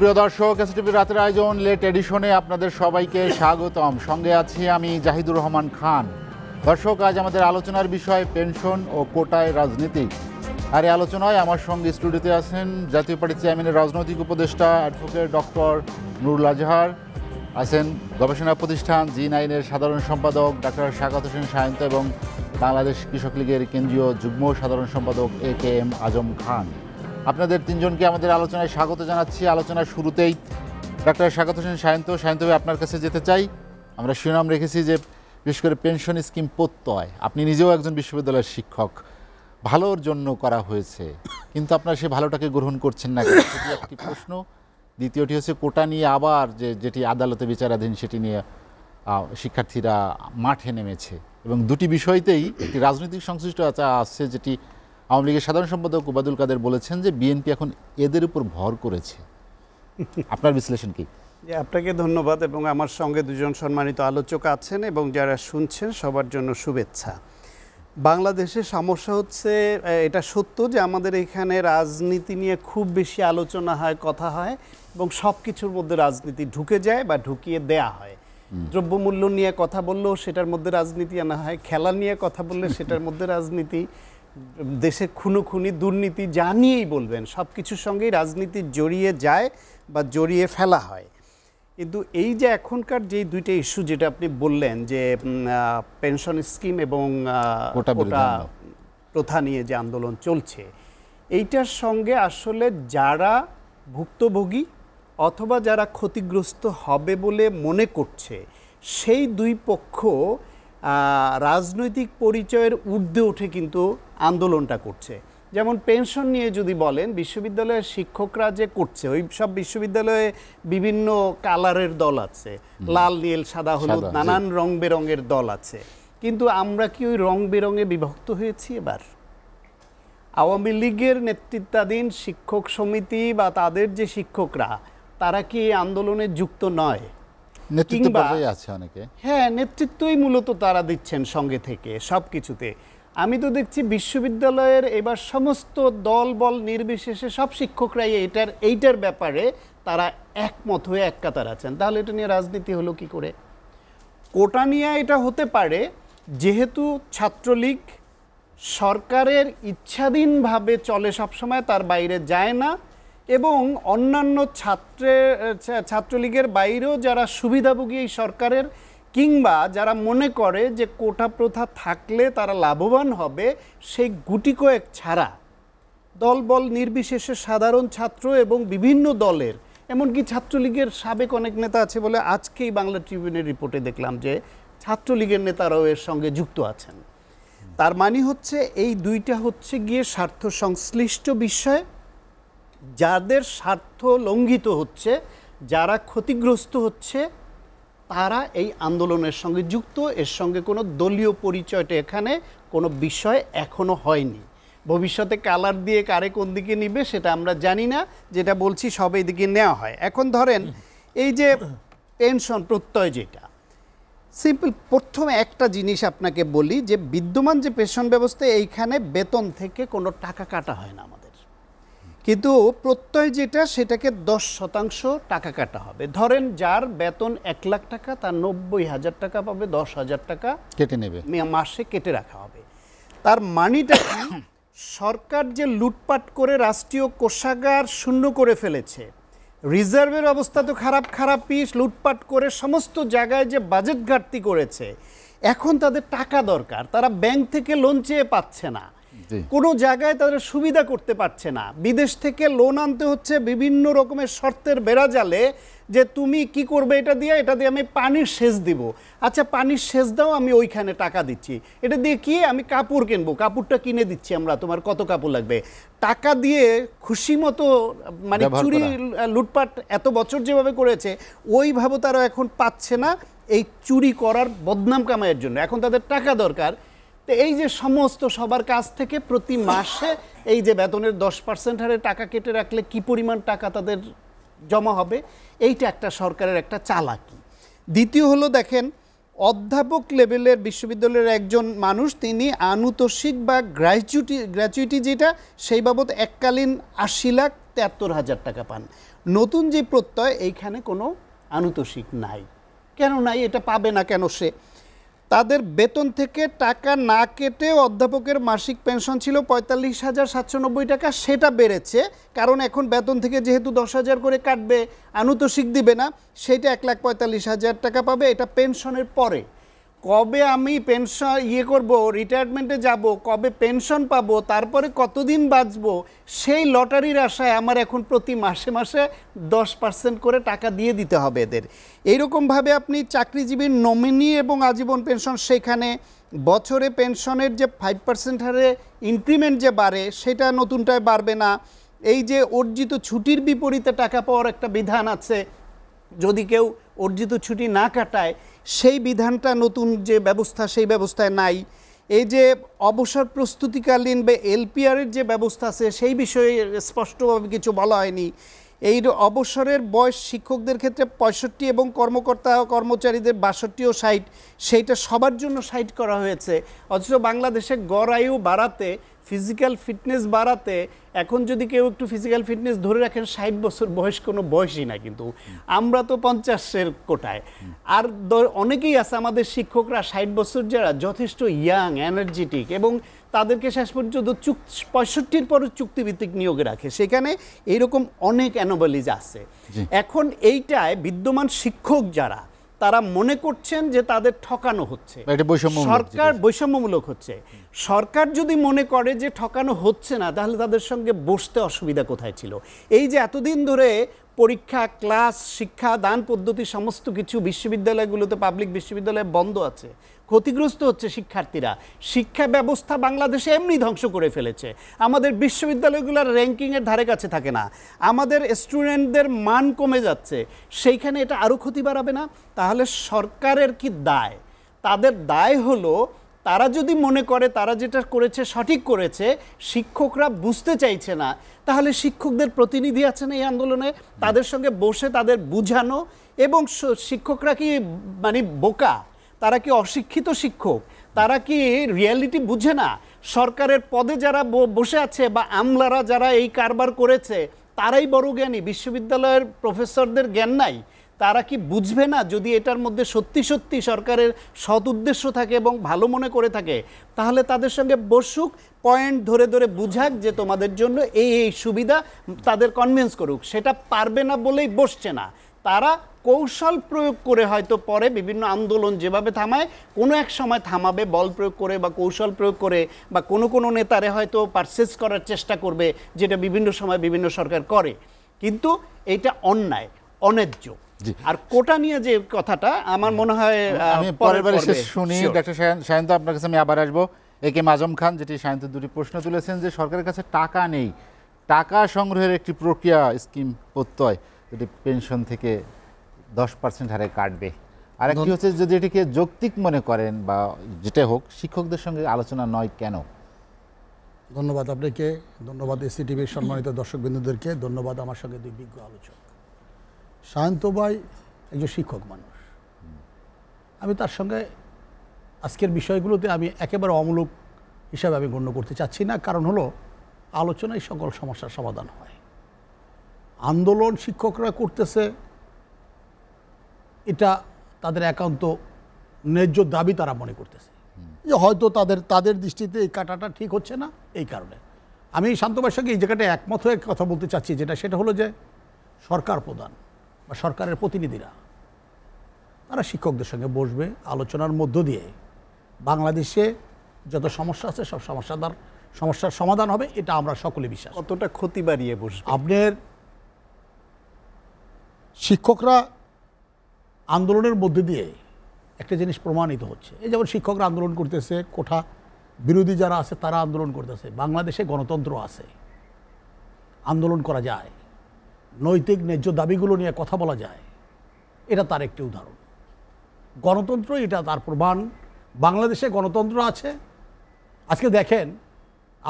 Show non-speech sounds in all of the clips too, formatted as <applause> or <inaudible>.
প্রিয় দর্শক এসটিভি রাতের আয়োজন লেট এডিশনে আপনাদের সবাইকে স্বাগতম সঙ্গে আছি আমি জাহিদুর রহমান খান দর্শক আজ আমাদের আলোচনার বিষয় পেনশন ও কোটায় রাজনীতি আর এই আলোচনায় আমার সঙ্গে স্টুডিওতে আছেন জাতীয় পার্টির চেয়ারম্যানের রাজনৈতিক উপদেষ্টা অ্যাডভোকেট ডক্টর নুরুল আজহার আছেন গবেষণা প্রতিষ্ঠান জি নাইনের সাধারণ সম্পাদক ডাক্তার স্বাগত হোসেন সায়ন্ত এবং বাংলাদেশ কৃষক লীগের কেন্দ্রীয় যুগ্ম সাধারণ সম্পাদক এ কে এম আজম খান আপনাদের তিনজনকে আমাদের আলোচনায় স্বাগত জানাচ্ছি আলোচনার শুরুতেই ডাক্তার স্বাগত হোসেন সায়ন্ত সায়ন্ত আপনার কাছে যেতে চাই আমরা শিরোনাম রেখেছি যে বিশেষ করে পেনশন স্কিম প্রত্যয় আপনি নিজেও একজন বিশ্ববিদ্যালয়ের শিক্ষক ভালোর জন্য করা হয়েছে কিন্তু আপনারা সে ভালোটাকে গ্রহণ করছেন না সেটি একটি প্রশ্ন দ্বিতীয়টি হচ্ছে কোটা নিয়ে আবার যে যেটি আদালতে বিচারাধীন সেটি নিয়ে শিক্ষার্থীরা মাঠে নেমেছে এবং দুটি বিষয়তেই একটি রাজনৈতিক সংশ্লিষ্ট আছে যেটি আওয়ামী লীগের সাধারণ সম্পাদক ওবায়দুল কাদের বলেছেন যে বিএনপি এখন এদের উপর ভর করেছে <laughs> আপনার বিশ্লেষণ কি আপনাকে ধন্যবাদ এবং আমার সঙ্গে দুজন সম্মানিত আলোচক আছেন এবং যারা শুনছেন সবার জন্য শুভেচ্ছা বাংলাদেশের সমস্যা হচ্ছে এটা সত্য যে আমাদের এখানে রাজনীতি নিয়ে খুব বেশি আলোচনা হয় কথা হয় এবং সব কিছুর মধ্যে রাজনীতি ঢুকে যায় বা ঢুকিয়ে দেয়া হয় দ্রব্যমূল্য নিয়ে কথা বললেও সেটার মধ্যে রাজনীতি আনা হয় খেলা নিয়ে কথা বললে <laughs> সেটার মধ্যে রাজনীতি দেশে খুনোখুনি দুর্নীতি যা নিয়েই বলবেন সব কিছুর সঙ্গেই রাজনীতি জড়িয়ে যায় বা জড়িয়ে ফেলা হয় কিন্তু এই যে এখনকার যে দুইটা ইস্যু যেটা আপনি বললেন যে পেনশন স্কিম এবং প্রথা নিয়ে যে আন্দোলন চলছে এইটার সঙ্গে আসলে যারা ভুক্তভোগী অথবা যারা ক্ষতিগ্রস্ত হবে বলে মনে করছে সেই দুই পক্ষ রাজনৈতিক পরিচয়ের ঊর্ধ্বে উঠে কিন্তু আন্দোলনটা করছে যেমন পেনশন নিয়ে যদি বলেন বিশ্ববিদ্যালয়ের শিক্ষকরা যে করছে ওই সব বিশ্ববিদ্যালয়ে বিভিন্ন কালারের দল আছে লাল নীল সাদা হলুদ নানান রং বেরঙের দল আছে কিন্তু আমরা কি ওই রং বেরঙে বিভক্ত হয়েছি এবার আওয়ামী লীগের নেতৃত্বাধীন শিক্ষক সমিতি বা তাদের যে শিক্ষকরা তারা কি এই আন্দোলনে যুক্ত নয় কিংবা আছে অনেকে হ্যাঁ নেতৃত্বই মূলত তারা দিচ্ছেন সঙ্গে থেকে সব কিছুতে আমি তো দেখছি বিশ্ববিদ্যালয়ের এবার সমস্ত দল বল নির্বিশেষে সব শিক্ষকরাই এটার এইটার ব্যাপারে তারা একমত হয়ে এক কাতার আছেন তাহলে এটা নিয়ে রাজনীতি হলো কি করে কোটা নিয়ে এটা হতে পারে যেহেতু ছাত্রলীগ সরকারের ইচ্ছাধীনভাবে চলে সবসময় তার বাইরে যায় না এবং অন্যান্য ছাত্রের ছাত্রলীগের বাইরেও যারা সুবিধাভোগী এই সরকারের কিংবা যারা মনে করে যে কোটা প্রথা থাকলে তারা লাভবান হবে সেই গুটি কয়েক ছাড়া দলবল নির্বিশেষে সাধারণ ছাত্র এবং বিভিন্ন দলের এমনকি ছাত্রলীগের সাবেক অনেক নেতা আছে বলে আজকেই বাংলা ট্রিবিউনের রিপোর্টে দেখলাম যে ছাত্রলীগের নেতারাও এর সঙ্গে যুক্ত আছেন তার মানে হচ্ছে এই দুইটা হচ্ছে গিয়ে স্বার্থ সংশ্লিষ্ট বিষয় যাদের স্বার্থ লঙ্ঘিত হচ্ছে যারা ক্ষতিগ্রস্ত হচ্ছে তারা এই আন্দোলনের সঙ্গে যুক্ত এর সঙ্গে কোনো দলীয় পরিচয়টা এখানে কোনো বিষয় এখনও হয়নি ভবিষ্যতে কালার দিয়ে কারে কোন দিকে নিবে সেটা আমরা জানি না যেটা বলছি সব দিকে নেওয়া হয় এখন ধরেন এই যে পেনশন প্রত্যয় যেটা সিম্পল প্রথমে একটা জিনিস আপনাকে বলি যে বিদ্যমান যে পেনশন ব্যবস্থা এইখানে বেতন থেকে কোনো টাকা কাটা হয় না আমাদের কিন্তু প্রত্যয় যেটা সেটাকে দশ শতাংশ টাকা কাটা হবে ধরেন যার বেতন এক লাখ টাকা তার নব্বই হাজার টাকা পাবে দশ হাজার টাকা কেটে নেবে মাসে কেটে রাখা হবে তার মানিটা সরকার যে লুটপাট করে রাষ্ট্রীয় কোষাগার শূন্য করে ফেলেছে রিজার্ভের অবস্থা তো খারাপ খারাপই লুটপাট করে সমস্ত জায়গায় যে বাজেট ঘাটতি করেছে এখন তাদের টাকা দরকার তারা ব্যাংক থেকে লোন চেয়ে পাচ্ছে না কোনো জায়গায় তাদের সুবিধা করতে পারছে না বিদেশ থেকে লোন আনতে হচ্ছে বিভিন্ন রকমের শর্তের বেড়াজালে যে তুমি কি করবে এটা দিয়ে এটা দিয়ে আমি পানির সেচ দিব আচ্ছা পানির সেচ দাও আমি ওইখানে টাকা দিচ্ছি এটা দিয়ে কি আমি কাপড় কিনবো কাপড়টা কিনে দিচ্ছি আমরা তোমার কত কাপড় লাগবে টাকা দিয়ে খুশি মতো মানে চুরি লুটপাট এত বছর যেভাবে করেছে ওইভাবে তারা এখন পাচ্ছে না এই চুরি করার বদনাম কামাইয়ের জন্য এখন তাদের টাকা দরকার তো এই যে সমস্ত সবার কাছ থেকে প্রতি মাসে এই যে বেতনের দশ পার্সেন্ট হারে টাকা কেটে রাখলে কি পরিমাণ টাকা তাদের জমা হবে এইটা একটা সরকারের একটা চালাকি দ্বিতীয় হলো দেখেন অধ্যাপক লেভেলের বিশ্ববিদ্যালয়ের একজন মানুষ তিনি আনুতোষিক বা গ্র্যাচুইটি গ্র্যাচুইটি যেটা সেই বাবদ এককালীন আশি লাখ তেয়াত্তর হাজার টাকা পান নতুন যে প্রত্যয় এইখানে কোনো আনুতোষিক নাই কেন নাই এটা পাবে না কেন সে তাদের বেতন থেকে টাকা না কেটে অধ্যাপকের মাসিক পেনশন ছিল পঁয়তাল্লিশ হাজার সাতশো নব্বই টাকা সেটা বেড়েছে কারণ এখন বেতন থেকে যেহেতু দশ হাজার করে কাটবে আনুতোষিক দিবে না সেটা এক লাখ পঁয়তাল্লিশ হাজার টাকা পাবে এটা পেনশনের পরে কবে আমি পেনশন ইয়ে করব রিটায়ারমেন্টে যাব কবে পেনশন পাবো তারপরে কতদিন বাঁচব সেই লটারির আশায় আমার এখন প্রতি মাসে মাসে দশ পার্সেন্ট করে টাকা দিয়ে দিতে হবে এদের এইরকমভাবে আপনি চাকরিজীবীর নমিনি এবং আজীবন পেনশন সেখানে বছরে পেনশনের যে ফাইভ পার্সেন্ট হারে ইনক্রিমেন্ট যে বাড়ে সেটা নতুনটায় বাড়বে না এই যে অর্জিত ছুটির বিপরীতে টাকা পাওয়ার একটা বিধান আছে যদি কেউ অর্জিত ছুটি না কাটায় সেই বিধানটা নতুন যে ব্যবস্থা সেই ব্যবস্থায় নাই এই যে অবসর প্রস্তুতিকালীন বা এলপিআরের যে ব্যবস্থা আছে সেই বিষয়ে স্পষ্টভাবে কিছু বলা হয়নি এই অবসরের বয়স শিক্ষকদের ক্ষেত্রে পঁয়ষট্টি এবং কর্মকর্তা কর্মচারীদের বাষট্টি ও ষাট সেইটা সবার জন্য ষাট করা হয়েছে অথচ বাংলাদেশে গড় আয়ু বাড়াতে ফিজিক্যাল ফিটনেস বাড়াতে এখন যদি কেউ একটু ফিজিক্যাল ফিটনেস ধরে রাখেন ষাট বছর বয়স কোনো বয়সই না কিন্তু আমরা তো পঞ্চাশের কোটায় আর অনেকেই আছে আমাদের শিক্ষকরা ষাট বছর যারা যথেষ্ট ইয়াং এনার্জেটিক এবং তাদেরকে শেষ পর্যন্ত চুক পঁয়ষট্টির পর চুক্তিভিত্তিক নিয়োগে রাখে সেখানে এইরকম অনেক অ্যানোবলিজ আছে এখন এইটায় বিদ্যমান শিক্ষক যারা তারা মনে করছেন যে তাদের ঠকানো হচ্ছে সরকার বৈষম্যমূলক হচ্ছে সরকার যদি মনে করে যে ঠকানো হচ্ছে না তাহলে তাদের সঙ্গে বসতে অসুবিধা কোথায় ছিল এই যে এতদিন ধরে পরীক্ষা ক্লাস শিক্ষা দান পদ্ধতি সমস্ত কিছু বিশ্ববিদ্যালয়গুলোতে পাবলিক বিশ্ববিদ্যালয়ে বন্ধ আছে ক্ষতিগ্রস্ত হচ্ছে শিক্ষার্থীরা শিক্ষা ব্যবস্থা বাংলাদেশে এমনি ধ্বংস করে ফেলেছে আমাদের বিশ্ববিদ্যালয়গুলোর র্যাঙ্কিংয়ের ধারে কাছে থাকে না আমাদের স্টুডেন্টদের মান কমে যাচ্ছে সেইখানে এটা আরও ক্ষতি বাড়াবে না তাহলে সরকারের কি দায় তাদের দায় হলো তারা যদি মনে করে তারা যেটা করেছে সঠিক করেছে শিক্ষকরা বুঝতে চাইছে না তাহলে শিক্ষকদের প্রতিনিধি আছেন এই আন্দোলনে তাদের সঙ্গে বসে তাদের বুঝানো এবং শিক্ষকরা কি মানে বোকা তারা কি অশিক্ষিত শিক্ষক তারা কি রিয়ালিটি বুঝে না সরকারের পদে যারা বসে আছে বা আমলারা যারা এই কারবার করেছে তারাই বড় জ্ঞানী বিশ্ববিদ্যালয়ের প্রফেসরদের জ্ঞান নাই তারা কি বুঝবে না যদি এটার মধ্যে সত্যি সত্যি সরকারের সৎ উদ্দেশ্য থাকে এবং ভালো মনে করে থাকে তাহলে তাদের সঙ্গে বসুক পয়েন্ট ধরে ধরে বুঝাক যে তোমাদের জন্য এই এই সুবিধা তাদের কনভিন্স করুক সেটা পারবে না বলেই বসছে না তারা কৌশল প্রয়োগ করে হয়তো পরে বিভিন্ন আন্দোলন যেভাবে থামায় কোনো এক সময় থামাবে বল প্রয়োগ করে বা কৌশল প্রয়োগ করে বা কোনো কোনো নেতারে হয়তো পারচেস করার চেষ্টা করবে যেটা বিভিন্ন সময় বিভিন্ন সরকার করে কিন্তু এটা অন্যায় অন্যায্য আর কোটা নিয়ে যে কথাটা আমার মনে হয় আমি পরের বারে শুনি ডক্টর সায়ন্ত আপনার কাছে আমি আবার আসবো এ কে মাজম খান যেটি সায়ন্ত দুটি প্রশ্ন তুলেছেন যে সরকারের কাছে টাকা নেই টাকা সংগ্রহের একটি প্রক্রিয়া স্কিম প্রত্যয় যদি পেনশন থেকে দশ পার্সেন্ট হারে কাটবে আর একটি হচ্ছে যদি এটিকে যৌক্তিক মনে করেন বা যেটা হোক শিক্ষকদের সঙ্গে আলোচনা নয় কেন ধন্যবাদ আপনাকে ধন্যবাদ এসি টিভির সম্মানিত দর্শক বিন্দুদেরকে ধন্যবাদ আমার সঙ্গে দুই বিজ্ঞ আলোচক ভাই একজন শিক্ষক মানুষ আমি তার সঙ্গে আজকের বিষয়গুলোতে আমি একেবারে অমূলক হিসাবে আমি গণ্য করতে চাচ্ছি না কারণ হলো আলোচনায় সকল সমস্যার সমাধান হয় আন্দোলন শিক্ষকরা করতেছে এটা তাদের একান্ত ন্যায্য দাবি তারা মনে করতেছে যে হয়তো তাদের তাদের দৃষ্টিতে এই কাটাটা ঠিক হচ্ছে না এই কারণে আমি শান্ত সঙ্গে এই জায়গাটা একমত হয়ে কথা বলতে চাচ্ছি যেটা সেটা হলো যে সরকার প্রধান বা সরকারের প্রতিনিধিরা তারা শিক্ষকদের সঙ্গে বসবে আলোচনার মধ্য দিয়ে বাংলাদেশে যত সমস্যা আছে সব তার সমস্যার সমাধান হবে এটা আমরা সকলে বিশ্বাস কতটা ক্ষতি বাড়িয়ে বসবো আপনার শিক্ষকরা আন্দোলনের মধ্যে দিয়ে একটা জিনিস প্রমাণিত হচ্ছে এই যেমন শিক্ষকরা আন্দোলন করতেছে কোঠা বিরোধী যারা আছে তারা আন্দোলন করতেছে বাংলাদেশে গণতন্ত্র আছে আন্দোলন করা যায় নৈতিক ন্যায্য দাবিগুলো নিয়ে কথা বলা যায় এটা তার একটি উদাহরণ গণতন্ত্র এটা তার প্রমাণ বাংলাদেশে গণতন্ত্র আছে আজকে দেখেন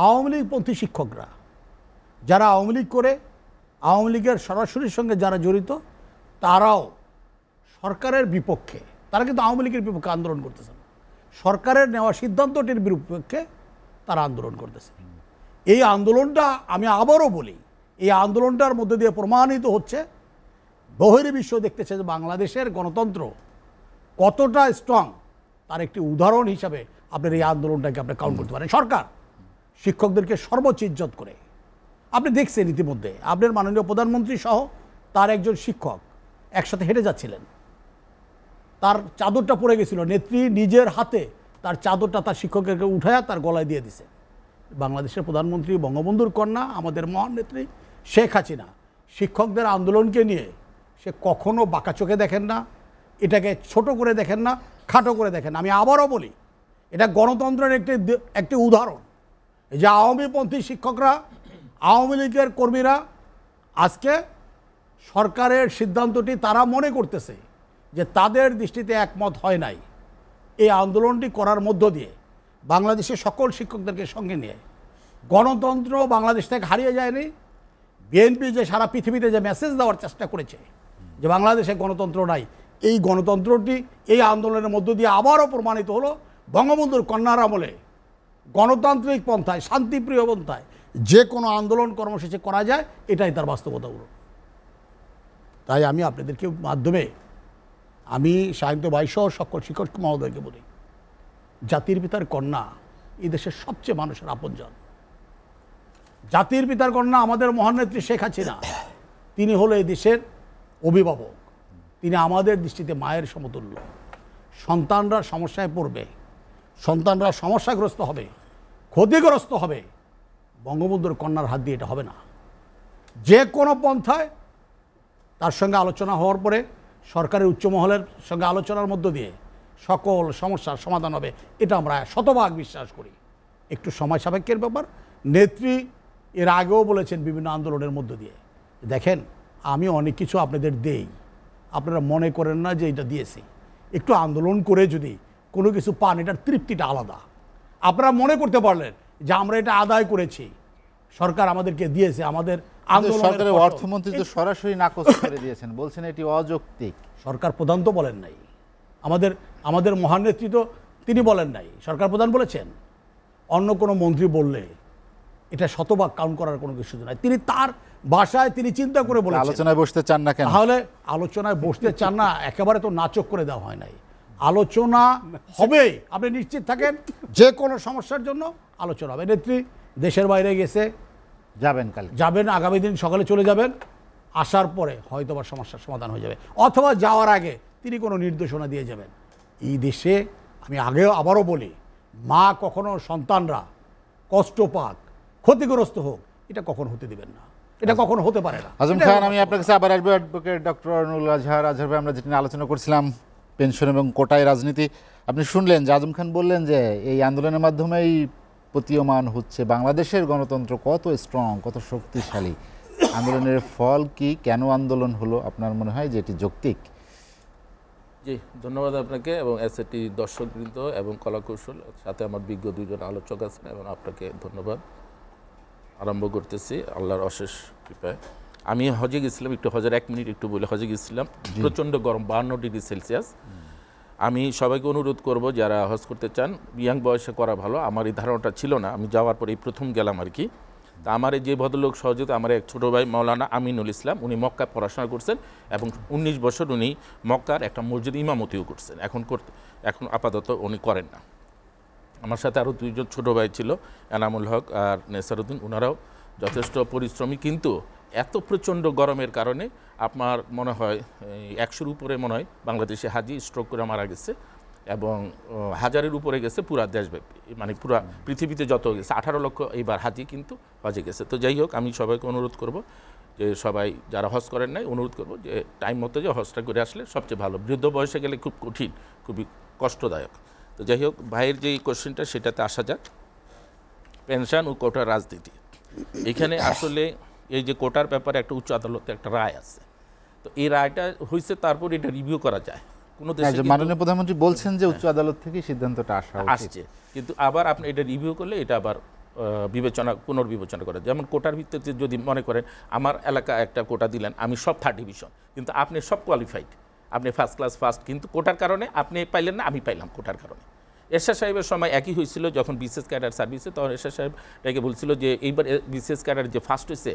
আওয়ামী লীগপন্থী শিক্ষকরা যারা আওয়ামী লীগ করে আওয়ামী লীগের সরাসরির সঙ্গে যারা জড়িত তারাও সরকারের বিপক্ষে তারা কিন্তু আওয়ামী লীগের বিপক্ষে আন্দোলন করতেছে না সরকারের নেওয়া সিদ্ধান্তটির বিপক্ষে তারা আন্দোলন করতেছে এই আন্দোলনটা আমি আবারও বলি এই আন্দোলনটার মধ্যে দিয়ে প্রমাণিত হচ্ছে বহির্বিশ্ব দেখতেছে যে বাংলাদেশের গণতন্ত্র কতটা স্ট্রং তার একটি উদাহরণ হিসাবে আপনার এই আন্দোলনটাকে আপনি কাউন্ট করতে পারেন সরকার শিক্ষকদেরকে সর্বোচ্চ ইজ্জত করে আপনি দেখছেন ইতিমধ্যে আপনার মাননীয় প্রধানমন্ত্রী সহ তার একজন শিক্ষক একসাথে হেঁটে যাচ্ছিলেন তার চাদরটা পড়ে গেছিল নেত্রী নিজের হাতে তার চাদরটা তার শিক্ষকের উঠায় তার গলায় দিয়ে দিছে বাংলাদেশের প্রধানমন্ত্রী বঙ্গবন্ধুর কন্যা আমাদের মহান নেত্রী শেখ হাসিনা শিক্ষকদের আন্দোলনকে নিয়ে সে কখনো বাঁকা চোখে দেখেন না এটাকে ছোট করে দেখেন না খাটো করে দেখেন আমি আবারও বলি এটা গণতন্ত্রের একটি একটি উদাহরণ যে আওয়ামীপন্থী শিক্ষকরা আওয়ামী লীগের কর্মীরা আজকে সরকারের সিদ্ধান্তটি তারা মনে করতেছে যে তাদের দৃষ্টিতে একমত হয় নাই এই আন্দোলনটি করার মধ্য দিয়ে বাংলাদেশের সকল শিক্ষকদেরকে সঙ্গে নিয়ে গণতন্ত্র বাংলাদেশ থেকে হারিয়ে যায়নি বিএনপি যে সারা পৃথিবীতে যে মেসেজ দেওয়ার চেষ্টা করেছে যে বাংলাদেশে গণতন্ত্র নাই এই গণতন্ত্রটি এই আন্দোলনের মধ্য দিয়ে আবারও প্রমাণিত হলো বঙ্গবন্ধুর কন্যার আমলে গণতান্ত্রিক পন্থায় শান্তিপ্রিয় পন্থায় যে কোনো আন্দোলন কর্মসূচি করা যায় এটাই তার বাস্তবতা তাই আমি আপনাদেরকে মাধ্যমে আমি সায়ন্ত বাইসহ সকল শিক্ষক মহোদয়কে বলি জাতির পিতার কন্যা এ দেশের সবচেয়ে মানুষের আপনজন জাতির পিতার কন্যা আমাদের মহানেত্রী শেখ হাসিনা তিনি হলো এই দেশের অভিভাবক তিনি আমাদের দৃষ্টিতে মায়ের সমতুল্য সন্তানরা সমস্যায় পড়বে সন্তানরা সমস্যাগ্রস্ত হবে ক্ষতিগ্রস্ত হবে বঙ্গবন্ধুর কন্যার হাত দিয়ে এটা হবে না যে কোনো পন্থায় তার সঙ্গে আলোচনা হওয়ার পরে সরকারের উচ্চমহলের সঙ্গে আলোচনার মধ্য দিয়ে সকল সমস্যার সমাধান হবে এটা আমরা শতভাগ বিশ্বাস করি একটু সময় সাপেক্ষের ব্যাপার নেত্রী এর আগেও বলেছেন বিভিন্ন আন্দোলনের মধ্য দিয়ে দেখেন আমি অনেক কিছু আপনাদের দেই আপনারা মনে করেন না যে এটা দিয়েছি একটু আন্দোলন করে যদি কোনো কিছু পান এটার তৃপ্তিটা আলাদা আপনারা মনে করতে পারলেন যে আমরা এটা আদায় করেছি সরকার আমাদেরকে দিয়েছে আমাদের সরকারের অর্থমন্ত্রী তো সরাসরি নাকচ করে দিয়েছেন বলছেন এটি অযৌক্তিক সরকার প্রধান তো বলেন নাই আমাদের আমাদের মহান নেতৃত্ব তিনি বলেন নাই সরকার প্রধান বলেছেন অন্য কোনো মন্ত্রী বললে এটা শতভাগ কাউন্ট করার কোনো কিছু নাই তিনি তার ভাষায় তিনি চিন্তা করে বলেন আলোচনায় বসতে চান না কেন তাহলে আলোচনায় বসতে চান না একেবারে তো নাচক করে দেওয়া হয় নাই আলোচনা হবে আপনি নিশ্চিত থাকেন যে কোনো সমস্যার জন্য আলোচনা হবে নেত্রী দেশের বাইরে গেছে যাবেন কাল যাবেন আগামী দিন সকালে চলে যাবেন আসার পরে হয়তো বা সমস্যার সমাধান হয়ে যাবে অথবা যাওয়ার আগে তিনি কোনো নির্দেশনা দিয়ে যাবেন এই দেশে আমি আগেও আবারও বলি মা কখনো সন্তানরা কষ্ট পাক ক্ষতিগ্রস্ত হোক এটা কখন হতে দিবেন না এটা আচ্ছা। কখন হতে পারে না আজম খান আমি আপনার কাছে আবার আসবো অ্যাডভোকেট ডক্টর অনুল আজহার আজহার ভাই আমরা যেটা নিয়ে আলোচনা করছিলাম পেনশন এবং কোটায় রাজনীতি আপনি শুনলেন যে আজম খান বললেন যে এই আন্দোলনের মাধ্যমেই প্রতীয়মান হচ্ছে বাংলাদেশের গণতন্ত্র কত স্ট্রং কত শক্তিশালী আন্দোলনের ফল কি কেন আন্দোলন হলো আপনার মনে হয় যে এটি যৌক্তিক জি ধন্যবাদ আপনাকে এবং এটি দর্শকবৃন্দ এবং কলাকৌশল সাথে আমার বিজ্ঞ দুজন আলোচক আছেন এবং আপনাকে ধন্যবাদ আরম্ভ করতেছি আল্লাহর অশেষ কৃপায় আমি হজে গেছিলাম একটু হজের এক মিনিট একটু বলে হজে গেছিলাম প্রচণ্ড গরম বাহান্ন ডিগ্রি সেলসিয়াস আমি সবাইকে অনুরোধ করব যারা হজ করতে চান ইয়াং বয়সে করা ভালো আমার এই ধারণাটা ছিল না আমি যাওয়ার পর এই প্রথম গেলাম আর কি তা আমার যে ভদ্রলোক সহযোগিতা আমার এক ছোটো ভাই মৌলানা আমিনুল ইসলাম উনি মক্কা পড়াশোনা করছেন এবং ১৯ বছর উনি মক্কার একটা মসজিদ ইমামতিও করছেন এখন করতে এখন আপাতত উনি করেন না আমার সাথে আরও দুইজন ছোটো ভাই ছিল এনামুল হক আর নেসারুদ্দিন ওনারাও যথেষ্ট পরিশ্রমী কিন্তু এত প্রচণ্ড গরমের কারণে আপনার মনে হয় একশোর উপরে মনে হয় বাংলাদেশে হাজি স্ট্রোক করে মারা গেছে এবং হাজারের উপরে গেছে পুরা দেশব্যাপী মানে পুরা পৃথিবীতে যত গেছে আঠারো লক্ষ এইবার হাজি কিন্তু হজে গেছে তো যাই হোক আমি সবাইকে অনুরোধ করব যে সবাই যারা হজ করেন নাই অনুরোধ করব যে টাইম মতো যে হজটা করে আসলে সবচেয়ে ভালো বৃদ্ধ বয়সে গেলে খুব কঠিন খুবই কষ্টদায়ক তো যাই হোক ভাইয়ের যে কোশ্চেনটা সেটাতে আসা যাক পেনশন ও কোটা রাজনীতি এখানে আসলে এই যে কোটার ব্যাপারে একটা উচ্চ আদালতে একটা রায় আছে তো এই রায়টা হয়েছে তারপর এটা রিভিউ করা যায় কোনো দেশে হ্যাঁ, মাননীয় প্রধানমন্ত্রী বলছেন যে উচ্চ হ্যাঁ। আদালত থেকে সিদ্ধান্তটা আসা আসছে কিন্তু আবার আপনি এটা রিভিউ করলে এটা আবার বিবেচনা পুনর্বিবেচনা করা যেমন কোটার ভিত্তিতে যদি মনে করেন আমার এলাকা একটা কোটা দিলেন আমি সব থার্ড ডিভিশন কিন্তু আপনি সব কোয়ালিফাইড আপনি ফার্স্ট ক্লাস ফার্স্ট কিন্তু কোটার কারণে আপনি পাইলেন না আমি পাইলাম কোটার কারণে এরশাদ সাহেবের সময় একই হয়েছিল যখন বিশেষ ক্যাডার সার্ভিসে তখন এরশাদ সাহেব এটাকে বলছিল যে এইবার বিশেষ ক্যাডার যে ফার্স্ট হয়েছে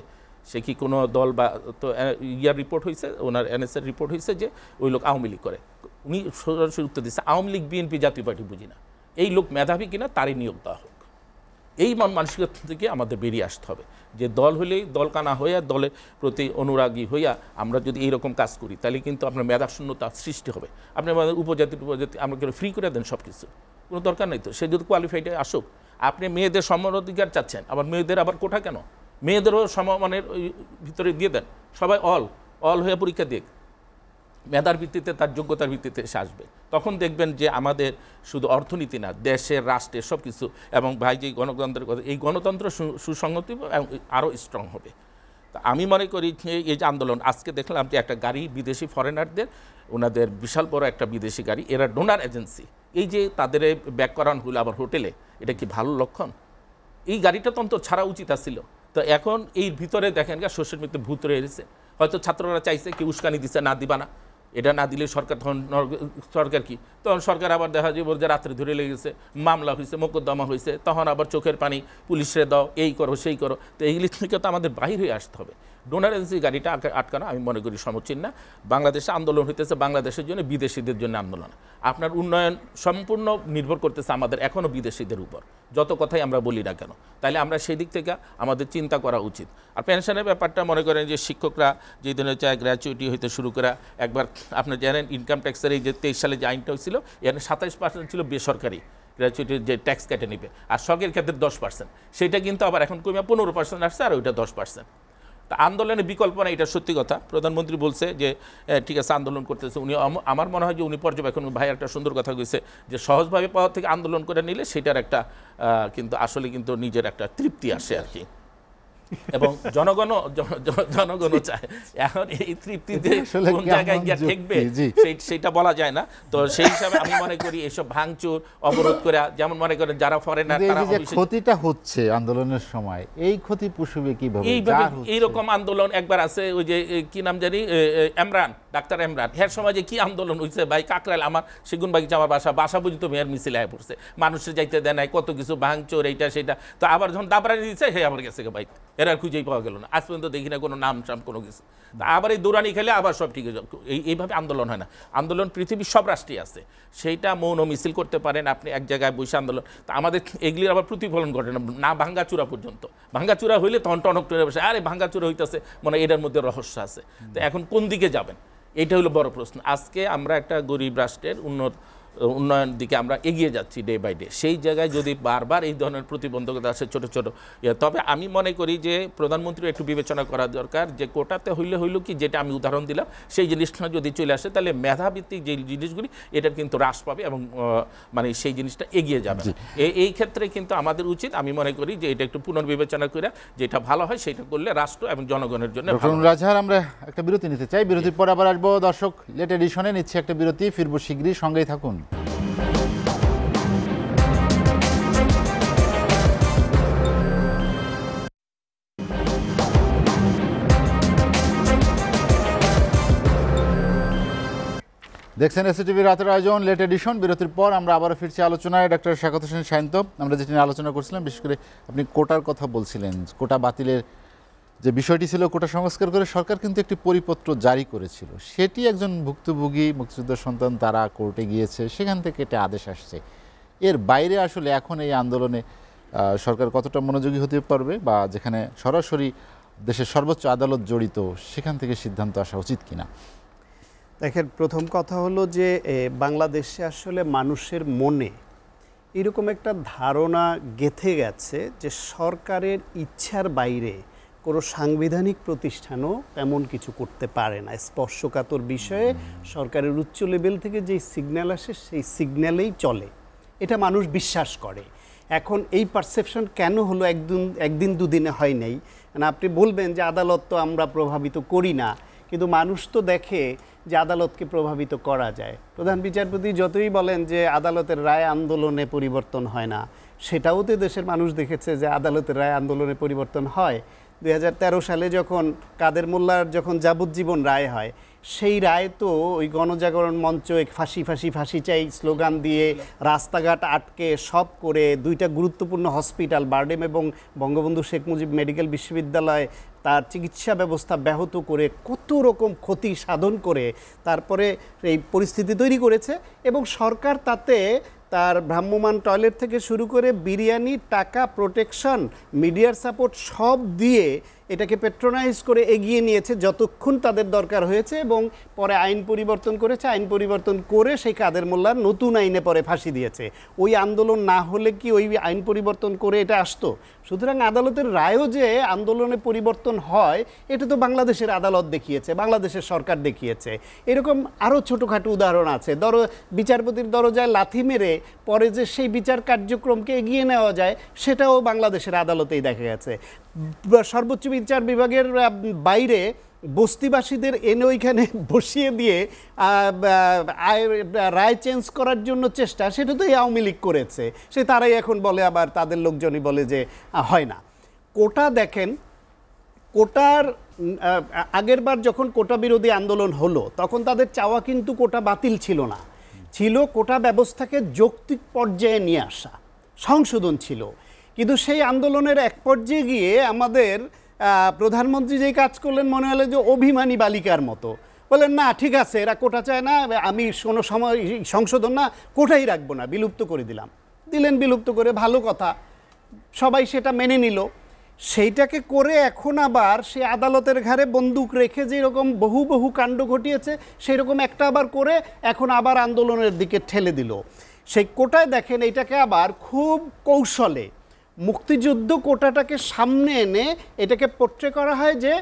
সে কি কোনো দল বা তো ইয়ার রিপোর্ট হয়েছে ওনার এনএসএর রিপোর্ট হয়েছে যে ওই লোক আওয়ামী লীগ করে উনি সরাসরি উত্তর দিচ্ছে আওয়ামী লীগ বিএনপি জাতীয় পার্টি বুঝি না এই লোক মেধাবী কিনা তারই নিয়োগ দেওয়া হোক এই মানসিকতা থেকে আমাদের বেরিয়ে আসতে হবে যে দল হলেই দলকানা হইয়া দলের প্রতি অনুরাগী হইয়া আমরা যদি এইরকম কাজ করি তাহলে কিন্তু আপনার মেধাশূন্যতা সৃষ্টি হবে আপনি আমাদের উপজাতি উপজাতি আমরা কেন ফ্রি করে দেন সব কিছু কোনো দরকার নেই তো সে যদি কোয়ালিফাইডে আসুক আপনি মেয়েদের সমান অধিকার চাচ্ছেন আবার মেয়েদের আবার কোঠা কেন মেয়েদেরও সমমানের ভিতরে দিয়ে দেন সবাই অল অল হয়ে পরীক্ষা দিক মেধার ভিত্তিতে তার যোগ্যতার ভিত্তিতে এসে আসবে তখন দেখবেন যে আমাদের শুধু অর্থনীতি না দেশের রাষ্ট্রের সব কিছু এবং ভাই যে গণতন্ত্রের কথা এই গণতন্ত্র সুসংগতি আরও স্ট্রং হবে আমি মনে করি এই যে আন্দোলন আজকে দেখলাম যে একটা গাড়ি বিদেশি ফরেনারদের ওনাদের বিশাল বড় একটা বিদেশি গাড়ি এরা ডোনার এজেন্সি এই যে তাদের ব্যাক করান হলো আবার হোটেলে এটা কি ভালো লক্ষণ এই গাড়িটা তো অন্তত ছাড়া উচিত আসছিল তো এখন এই ভিতরে দেখেন গা শস্যের মৃত্যু ভূত রয়ে গেছে হয়তো ছাত্ররা চাইছে কি উস্কানি দিচ্ছে না দিবা না এটা না দিলে সরকার তখন সরকার কি তখন সরকার আবার দেখা যায় যে রাত্রে ধরে লেগেছে মামলা হয়েছে মোকদ্দমা হয়েছে তখন আবার চোখের পানি পুলিশে দাও এই করো সেই করো তো এইগুলি থেকে তো আমাদের বাহির হয়ে আসতে হবে ডোনার এজেন্সি গাড়িটা আটকানো আমি মনে করি সমুচীন না বাংলাদেশে আন্দোলন হইতেছে বাংলাদেশের জন্য বিদেশিদের জন্য আন্দোলন আপনার উন্নয়ন সম্পূর্ণ নির্ভর করতেছে আমাদের এখনও বিদেশিদের উপর যত কথাই আমরা বলি না কেন তাহলে আমরা সেই দিক থেকে আমাদের চিন্তা করা উচিত আর পেনশনের ব্যাপারটা মনে করেন যে শিক্ষকরা যে ধরনের চায় গ্র্যাচুইটি হইতে শুরু করা একবার আপনার জানেন ইনকাম ট্যাক্সের এই যে তেইশ সালে যে আইনটা হয়েছিল এখানে সাতাইশ পার্সেন্ট ছিল বেসরকারি গ্র্যাচুইটির যে ট্যাক্স কেটে নেবে আর শখের ক্ষেত্রে দশ পার্সেন্ট সেটা কিন্তু আবার এখন কমে পনেরো পার্সেন্ট আসছে আর ওইটা দশ পার্সেন্ট তা আন্দোলনের বিকল্প না এটা সত্যি কথা প্রধানমন্ত্রী বলছে যে ঠিক আছে আন্দোলন করতেছে উনি আমার মনে হয় যে উনি পর্যবেক্ষণ ভাই একটা সুন্দর কথা কইছে যে সহজভাবে পাওয়ার থেকে আন্দোলন করে নিলে সেটার একটা কিন্তু আসলে কিন্তু নিজের একটা তৃপ্তি আসে আর কি এবং জনগণ জনগণও চায় এখন এই তৃপ্তিতে কোন জায়গায় গিয়ে ঠেকবে সেটা বলা যায় না তো সেই হিসাবে আমি মনে করি এসব ভাঙচুর অবরোধ করে যেমন মনে করেন যারা ফরেনার তারা ক্ষতিটা হচ্ছে আন্দোলনের সময় এই ক্ষতি পুষবে কিভাবে এইভাবে এইরকম আন্দোলন একবার আছে ওই যে কি নাম জানি এমরান ডাক্তার এমরান হ্যাঁ সমাজে কি আন্দোলন হয়েছে ভাই কাকরাল আমার সেগুনবাগিচা আমার বাসা বাসা বুঝি তো মেয়ের মিছিল আয় পড়ছে মানুষের যাইতে দেয় নাই কত কিছু ভাঙচুর এইটা সেটা তো আবার যখন দাবরা দিয়েছে হে আমার কাছে ভাই এর আর খুঁজেই পাওয়া গেল না আজ পর্যন্ত দেখি না কোনো নাম টাম কোনো কিছু তা আবার এই দৌড়ানি খেলে আবার সব ঠিক এই এইভাবে আন্দোলন হয় না আন্দোলন পৃথিবীর সব রাষ্ট্রেই আছে সেইটা মৌন মিছিল করতে পারেন আপনি এক জায়গায় বসে আন্দোলন তা আমাদের এগুলির আবার প্রতিফলন ঘটে না না ভাঙ্গাচূড়া পর্যন্ত ভাঙ্গাচূড়া হইলে তখন টনক টনে বসে আরে ভাঙ্গাচুরা হইতেছে মানে এটার মধ্যে রহস্য আছে তো এখন কোন দিকে যাবেন এটা হলো বড় প্রশ্ন আজকে আমরা একটা গরিব রাষ্ট্রের উন্নত উন্নয়নের দিকে আমরা এগিয়ে যাচ্ছি ডে বাই ডে সেই জায়গায় যদি বারবার এই ধরনের প্রতিবন্ধকতা আসে ছোট ছোট ইয়ে, তবে আমি মনে করি যে প্রধানমন্ত্রী একটু বিবেচনা করা দরকার যে কোটাতে হইলে হইল কি যেটা আমি উদাহরণ দিলাম সেই জিনিসটা যদি চলে আসে তাহলে মেধাভিত্তিক যে জিনিসগুলি এটার কিন্তু হ্রাস পাবে এবং মানে সেই জিনিসটা এগিয়ে যাবে এই ক্ষেত্রে কিন্তু আমাদের উচিত আমি মনে করি যে এটা একটু পুনর্বিবেচনা করে যেটা ভালো হয় সেটা করলে রাষ্ট্র এবং জনগণের জন্য রাজহার আমরা একটা বিরতি নিতে চাই বিরতির পর আবার আসবো দর্শক লেট এডিশনে নিচ্ছে একটা বিরতি ফিরবো শীঘ্রই সঙ্গেই থাকুন দেখছেন টিভি রাতের আয়োজন লেট এডিশন বিরতির পর আমরা আবারও ফিরছি আলোচনায় ডাক্তার স্বাগত সেন সায়ন্ত আমরা যেটি নিয়ে আলোচনা করছিলাম বিশেষ করে আপনি কোটার কথা বলছিলেন কোটা বাতিলের যে বিষয়টি ছিল কোটা সংস্কার করে সরকার কিন্তু একটি পরিপত্র জারি করেছিল সেটি একজন ভুক্তভোগী মুক্তিযুদ্ধ সন্তান তারা কোর্টে গিয়েছে সেখান থেকে এটা আদেশ আসছে এর বাইরে আসলে এখন এই আন্দোলনে সরকার কতটা মনোযোগী হতে পারবে বা যেখানে সরাসরি দেশের সর্বোচ্চ আদালত জড়িত সেখান থেকে সিদ্ধান্ত আসা উচিত কিনা দেখেন প্রথম কথা হলো যে বাংলাদেশে আসলে মানুষের মনে এরকম একটা ধারণা গেথে গেছে যে সরকারের ইচ্ছার বাইরে কোনো সাংবিধানিক প্রতিষ্ঠানও তেমন কিছু করতে পারে না স্পর্শকাতর বিষয়ে সরকারের উচ্চ লেভেল থেকে যেই সিগন্যাল আসে সেই সিগন্যালেই চলে এটা মানুষ বিশ্বাস করে এখন এই পারসেপশন কেন হলো একদিন একদিন দুদিনে হয় নাই মানে আপনি বলবেন যে আদালত তো আমরা প্রভাবিত করি না কিন্তু মানুষ তো দেখে যে আদালতকে প্রভাবিত করা যায় প্রধান বিচারপতি যতই বলেন যে আদালতের রায় আন্দোলনে পরিবর্তন হয় না সেটাও তো দেশের মানুষ দেখেছে যে আদালতের রায় আন্দোলনে পরিবর্তন হয় দুই সালে যখন কাদের মোল্লার যখন যাবজ্জীবন রায় হয় সেই রায় তো ওই গণজাগরণ মঞ্চ ফাঁসি ফাঁসি ফাঁসি চাই স্লোগান দিয়ে রাস্তাঘাট আটকে সব করে দুইটা গুরুত্বপূর্ণ হসপিটাল বার্ডেম এবং বঙ্গবন্ধু শেখ মুজিব মেডিকেল বিশ্ববিদ্যালয় তার চিকিৎসা ব্যবস্থা ব্যাহত করে কত রকম ক্ষতি সাধন করে তারপরে এই পরিস্থিতি তৈরি করেছে এবং সরকার তাতে তার ভ্রাম্যমান টয়লেট থেকে শুরু করে বিরিয়ানি টাকা প্রোটেকশন মিডিয়ার সাপোর্ট সব দিয়ে এটাকে পেট্রোনাইজ করে এগিয়ে নিয়েছে যতক্ষণ তাদের দরকার হয়েছে এবং পরে আইন পরিবর্তন করেছে আইন পরিবর্তন করে সেই কাদের মোল্লার নতুন আইনে পরে ফাঁসি দিয়েছে ওই আন্দোলন না হলে কি ওই আইন পরিবর্তন করে এটা আসতো সুতরাং আদালতের রায়ও যে আন্দোলনে পরিবর্তন হয় এটা তো বাংলাদেশের আদালত দেখিয়েছে বাংলাদেশের সরকার দেখিয়েছে এরকম আরও ছোটোখাটো উদাহরণ আছে দর বিচারপতির দরজায় লাথি মেরে পরে যে সেই বিচার কার্যক্রমকে এগিয়ে নেওয়া যায় সেটাও বাংলাদেশের আদালতেই দেখা গেছে সর্বোচ্চ বিচার বিভাগের বাইরে বস্তিবাসীদের এনে ওইখানে <laughs> বসিয়ে দিয়ে রায় চেঞ্জ করার জন্য চেষ্টা সেটা তো এই আওয়ামী লীগ করেছে সে তারাই এখন বলে আবার তাদের লোকজনই বলে যে হয় না কোটা দেখেন কোটার আগেরবার যখন কোটা বিরোধী আন্দোলন হলো তখন তাদের চাওয়া কিন্তু কোটা বাতিল ছিল না ছিল কোটা ব্যবস্থাকে যৌক্তিক পর্যায়ে নিয়ে আসা সংশোধন ছিল কিন্তু সেই আন্দোলনের এক পর্যায়ে গিয়ে আমাদের প্রধানমন্ত্রী যেই কাজ করলেন মনে হলো যে অভিমানী বালিকার মতো বলেন না ঠিক আছে এরা কোটা চায় না আমি কোনো সময় সংশোধন না কোটাই রাখবো না বিলুপ্ত করে দিলাম দিলেন বিলুপ্ত করে ভালো কথা সবাই সেটা মেনে নিল সেইটাকে করে এখন আবার সে আদালতের ঘরে বন্দুক রেখে যেরকম বহু বহু কাণ্ড ঘটিয়েছে সেই রকম একটা আবার করে এখন আবার আন্দোলনের দিকে ঠেলে দিল সেই কোটায় দেখেন এইটাকে আবার খুব কৌশলে মুক্তিযুদ্ধ কোটাটাকে সামনে এনে এটাকে পোট্রে করা হয় যে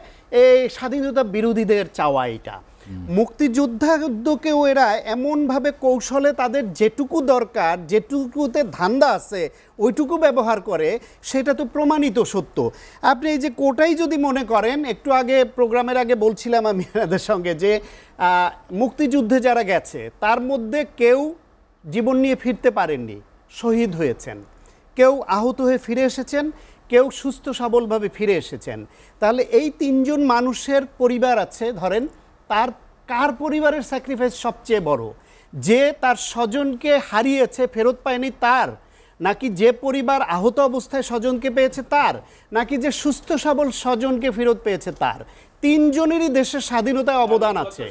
এই স্বাধীনতা বিরোধীদের চাওয়া এটা মুক্তিযোদ্ধাকেও এরা এমনভাবে কৌশলে তাদের যেটুকু দরকার যেটুকুতে ধান্দা আছে ওইটুকু ব্যবহার করে সেটা তো প্রমাণিত সত্য আপনি এই যে কোটাই যদি মনে করেন একটু আগে প্রোগ্রামের আগে বলছিলাম আমি এনাদের সঙ্গে যে মুক্তিযুদ্ধে যারা গেছে তার মধ্যে কেউ জীবন নিয়ে ফিরতে পারেননি শহীদ হয়েছেন কেউ আহত হয়ে ফিরে এসেছেন কেউ সুস্থ সবলভাবে ফিরে এসেছেন তাহলে এই তিনজন মানুষের পরিবার আছে ধরেন তার কার পরিবারের স্যাক্রিফাইস সবচেয়ে বড় যে তার স্বজনকে হারিয়েছে ফেরত পায়নি তার নাকি যে পরিবার আহত অবস্থায় স্বজনকে পেয়েছে তার নাকি যে সুস্থ সবল স্বজনকে ফেরত পেয়েছে তার তিনজনেরই দেশের স্বাধীনতায় অবদান আছে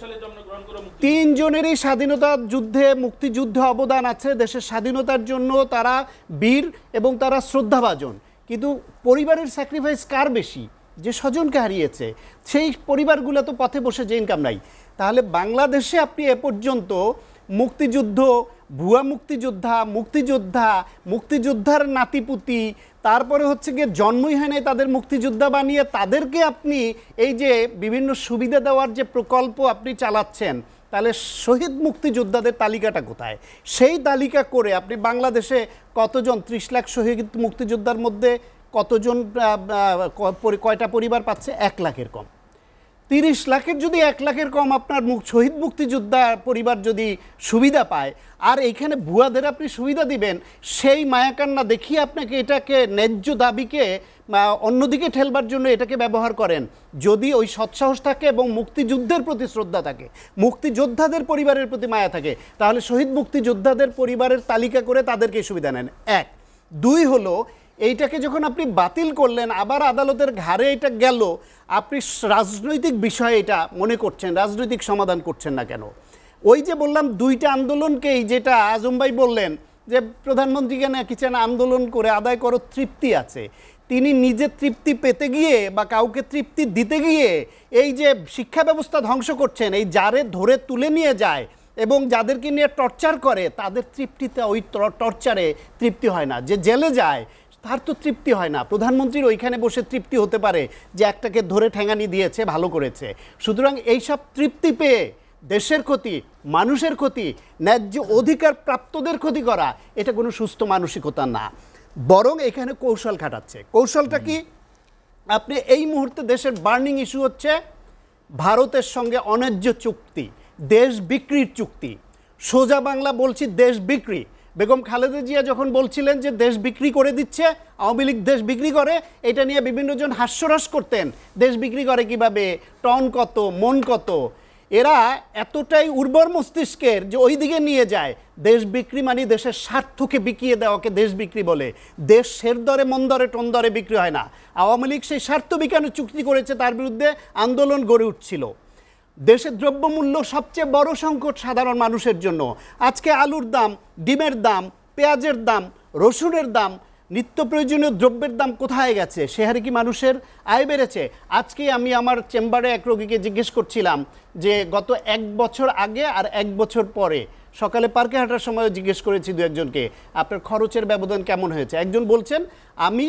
তিনজনেরই স্বাধীনতা যুদ্ধে মুক্তিযুদ্ধে অবদান আছে দেশের স্বাধীনতার জন্য তারা বীর এবং তারা শ্রদ্ধাভাজন কিন্তু পরিবারের স্যাক্রিফাইস কার বেশি যে স্বজনকে হারিয়েছে সেই পরিবারগুলো তো পথে বসে যে ইনকাম নাই তাহলে বাংলাদেশে আপনি এ পর্যন্ত মুক্তিযুদ্ধ ভুয়া মুক্তিযোদ্ধা মুক্তিযোদ্ধা মুক্তিযোদ্ধার নাতিপুতি তারপরে হচ্ছে গিয়ে জন্মই হয় নাই তাদের মুক্তিযোদ্ধা বানিয়ে তাদেরকে আপনি এই যে বিভিন্ন সুবিধা দেওয়ার যে প্রকল্প আপনি চালাচ্ছেন তাহলে শহীদ মুক্তিযোদ্ধাদের তালিকাটা কোথায় সেই তালিকা করে আপনি বাংলাদেশে কতজন ত্রিশ লাখ শহীদ মুক্তিযোদ্ধার মধ্যে কতজন কয়টা পরিবার পাচ্ছে এক লাখের কম তিরিশ লাখের যদি এক লাখের কম আপনার মুখ শহীদ মুক্তিযোদ্ধা পরিবার যদি সুবিধা পায় আর এখানে ভুয়াদের আপনি সুবিধা দিবেন সেই মায়াকান্না দেখিয়ে আপনাকে এটাকে ন্যায্য দাবিকে অন্যদিকে ঠেলবার জন্য এটাকে ব্যবহার করেন যদি ওই সৎসাহস থাকে এবং মুক্তিযুদ্ধের প্রতি শ্রদ্ধা থাকে মুক্তিযোদ্ধাদের পরিবারের প্রতি মায়া থাকে তাহলে শহীদ মুক্তিযোদ্ধাদের পরিবারের তালিকা করে তাদেরকে সুবিধা নেন এক দুই হলো এইটাকে যখন আপনি বাতিল করলেন আবার আদালতের ঘাড়ে এটা গেল আপনি রাজনৈতিক বিষয়ে এটা মনে করছেন রাজনৈতিক সমাধান করছেন না কেন ওই যে বললাম দুইটা আন্দোলনকেই যেটা আজম ভাই বললেন যে প্রধানমন্ত্রীকে নাকি চান আন্দোলন করে আদায় করো তৃপ্তি আছে তিনি নিজে তৃপ্তি পেতে গিয়ে বা কাউকে তৃপ্তি দিতে গিয়ে এই যে শিক্ষা ব্যবস্থা ধ্বংস করছেন এই যারে ধরে তুলে নিয়ে যায় এবং যাদেরকে নিয়ে টর্চার করে তাদের তৃপ্তিতে ওই টর্চারে তৃপ্তি হয় না যে জেলে যায় তার তো তৃপ্তি হয় না প্রধানমন্ত্রীর ওইখানে বসে তৃপ্তি হতে পারে যে একটাকে ধরে ঠেঙানি দিয়েছে ভালো করেছে সুতরাং এইসব তৃপ্তি পেয়ে দেশের ক্ষতি মানুষের ক্ষতি ন্যায্য অধিকার প্রাপ্তদের ক্ষতি করা এটা কোনো সুস্থ মানসিকতা না বরং এখানে কৌশল খাটাচ্ছে কৌশলটা কি আপনি এই মুহূর্তে দেশের বার্নিং ইস্যু হচ্ছে ভারতের সঙ্গে অন্যায্য চুক্তি দেশ বিক্রির চুক্তি সোজা বাংলা বলছি দেশ বিক্রি বেগম খালেদা জিয়া যখন বলছিলেন যে দেশ বিক্রি করে দিচ্ছে আওয়ামী লীগ দেশ বিক্রি করে এটা নিয়ে বিভিন্নজন হাস্যরস করতেন দেশ বিক্রি করে কিভাবে টন কত মন কত এরা এতটাই উর্বর মস্তিষ্কের যে ওই দিকে নিয়ে যায় দেশ বিক্রি মানে দেশের স্বার্থকে বিকিয়ে দেওয়াকে দেশ বিক্রি বলে দেশ সের দরে মন দরে টন দরে বিক্রি হয় না আওয়ামী লীগ সেই স্বার্থ বিজ্ঞানের চুক্তি করেছে তার বিরুদ্ধে আন্দোলন গড়ে উঠছিল দেশের দ্রব্যমূল্য সবচেয়ে বড় সংকট সাধারণ মানুষের জন্য আজকে আলুর দাম ডিমের দাম পেঁয়াজের দাম রসুনের দাম নিত্য প্রয়োজনীয় দ্রব্যের দাম কোথায় গেছে সে হারে কি মানুষের আয় বেড়েছে আজকে আমি আমার চেম্বারে এক রোগীকে জিজ্ঞেস করছিলাম যে গত এক বছর আগে আর এক বছর পরে সকালে পার্কে হাঁটার সময়ও জিজ্ঞেস করেছি দু একজনকে আপনার খরচের ব্যবধান কেমন হয়েছে একজন বলছেন আমি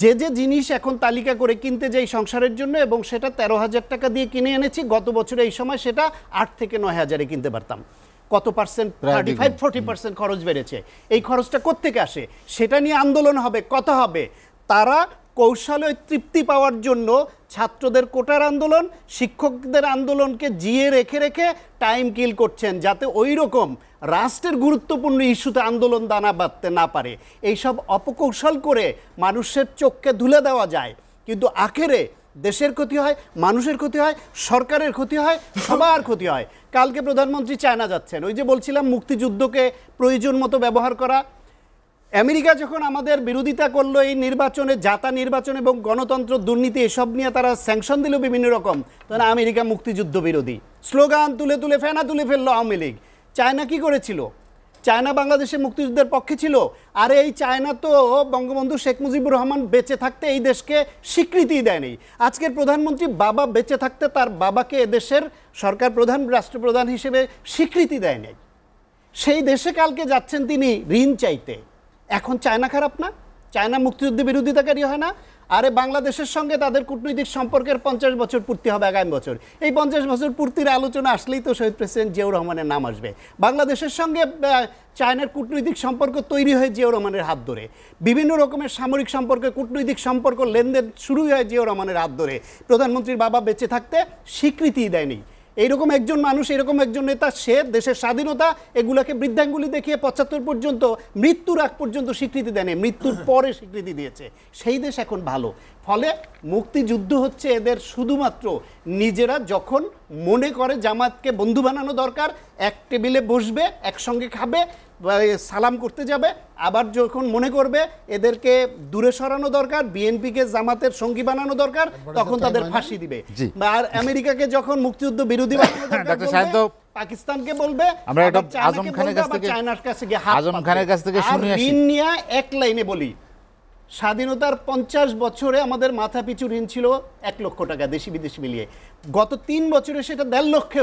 যে যে জিনিস এখন তালিকা করে কিনতে যাই সংসারের জন্য এবং সেটা তেরো হাজার টাকা দিয়ে কিনে এনেছি গত বছরে এই সময় সেটা আট থেকে নয় হাজারে কিনতে পারতাম কত percent thirty five forty percent খরচ বেড়েছে এই খরচটা কোত্থেকে আসে সেটা নিয়ে আন্দোলন হবে কথা হবে তারা কৌশলে তৃপ্তি পাওয়ার জন্য ছাত্রদের কোটার আন্দোলন শিক্ষকদের আন্দোলনকে জিয়ে রেখে রেখে টাইম কিল করছেন যাতে ওই রকম রাষ্ট্রের গুরুত্বপূর্ণ ইস্যুতে আন্দোলন দানা বাঁধতে না পারে এইসব অপকৌশল করে মানুষের চোখকে ধুলে দেওয়া যায় কিন্তু আখেরে দেশের ক্ষতি হয় মানুষের ক্ষতি হয় সরকারের ক্ষতি হয় সবার ক্ষতি হয় কালকে প্রধানমন্ত্রী চায়না যাচ্ছেন ওই যে বলছিলাম মুক্তিযুদ্ধকে প্রয়োজন মতো ব্যবহার করা আমেরিকা যখন আমাদের বিরোধিতা করলো এই নির্বাচনে জাতা নির্বাচন এবং গণতন্ত্র দুর্নীতি এসব নিয়ে তারা স্যাংশন দিল বিভিন্ন রকম তাহলে আমেরিকা মুক্তিযুদ্ধ বিরোধী স্লোগান তুলে তুলে ফেনা তুলে ফেললো আওয়ামী লীগ চায়না কি করেছিল চায়না বাংলাদেশে মুক্তিযুদ্ধের পক্ষে ছিল আর এই চায়না তো বঙ্গবন্ধু শেখ মুজিবুর রহমান বেঁচে থাকতে এই দেশকে স্বীকৃতি দেয়নি আজকের প্রধানমন্ত্রী বাবা বেঁচে থাকতে তার বাবাকে এদেশের সরকার প্রধান রাষ্ট্রপ্রধান হিসেবে স্বীকৃতি দেয়নি সেই দেশে কালকে যাচ্ছেন তিনি ঋণ চাইতে এখন চায়না খারাপ না চায়না মুক্তিযুদ্ধে বিরোধিতাকারী হয় না আরে বাংলাদেশের সঙ্গে তাদের কূটনৈতিক সম্পর্কের পঞ্চাশ বছর পূর্তি হবে আগামী বছর এই পঞ্চাশ বছর পূর্তির আলোচনা আসলেই তো শহীদ প্রেসিডেন্ট জিয়াউর রহমানের নাম আসবে বাংলাদেশের সঙ্গে চায়নার কূটনৈতিক সম্পর্ক তৈরি হয় জিয়াউর রহমানের হাত ধরে বিভিন্ন রকমের সামরিক সম্পর্কে কূটনৈতিক সম্পর্ক লেনদেন শুরু হয় জিয়াউর রহমানের হাত ধরে প্রধানমন্ত্রীর বাবা বেঁচে থাকতে স্বীকৃতি দেয়নি এইরকম একজন মানুষ এরকম একজন নেতা সে দেশের স্বাধীনতা এগুলাকে বৃদ্ধাঙ্গুলি দেখিয়ে পঁচাত্তর পর্যন্ত মৃত্যুর আগ পর্যন্ত স্বীকৃতি দেয়নি মৃত্যুর পরে স্বীকৃতি দিয়েছে সেই দেশ এখন ভালো ফলে মুক্তিযুদ্ধ হচ্ছে এদের শুধুমাত্র নিজেরা যখন মনে করে জামাতকে বন্ধু বানানো দরকার এক টেবিলে বসবে একসঙ্গে খাবে সালাম করতে যাবে আবার যখন মনে করবে এদেরকে দূরে সরানো দরকার বিএনপিকে জামাতের সঙ্গী বানানো দরকার তখন তাদের মানে? ফাঁসি দিবে আর আমেরিকাকে যখন মুক্তিযুদ্ধ বিরোধী <coughs> পাকিস্তানকে বলবে আমরা আজম খানের কাছ থেকে চায়নার কাছে গিয়ে আজম খানের কাছ থেকে শুনে আসি এক লাইনে বলি স্বাধীনতার পঞ্চাশ বছরে আমাদের মাথা পিছু ঋণ ছিল এক লক্ষ টাকা দেশি বিদেশি মিলিয়ে গত তিন বছরে সেটা দেড় লক্ষে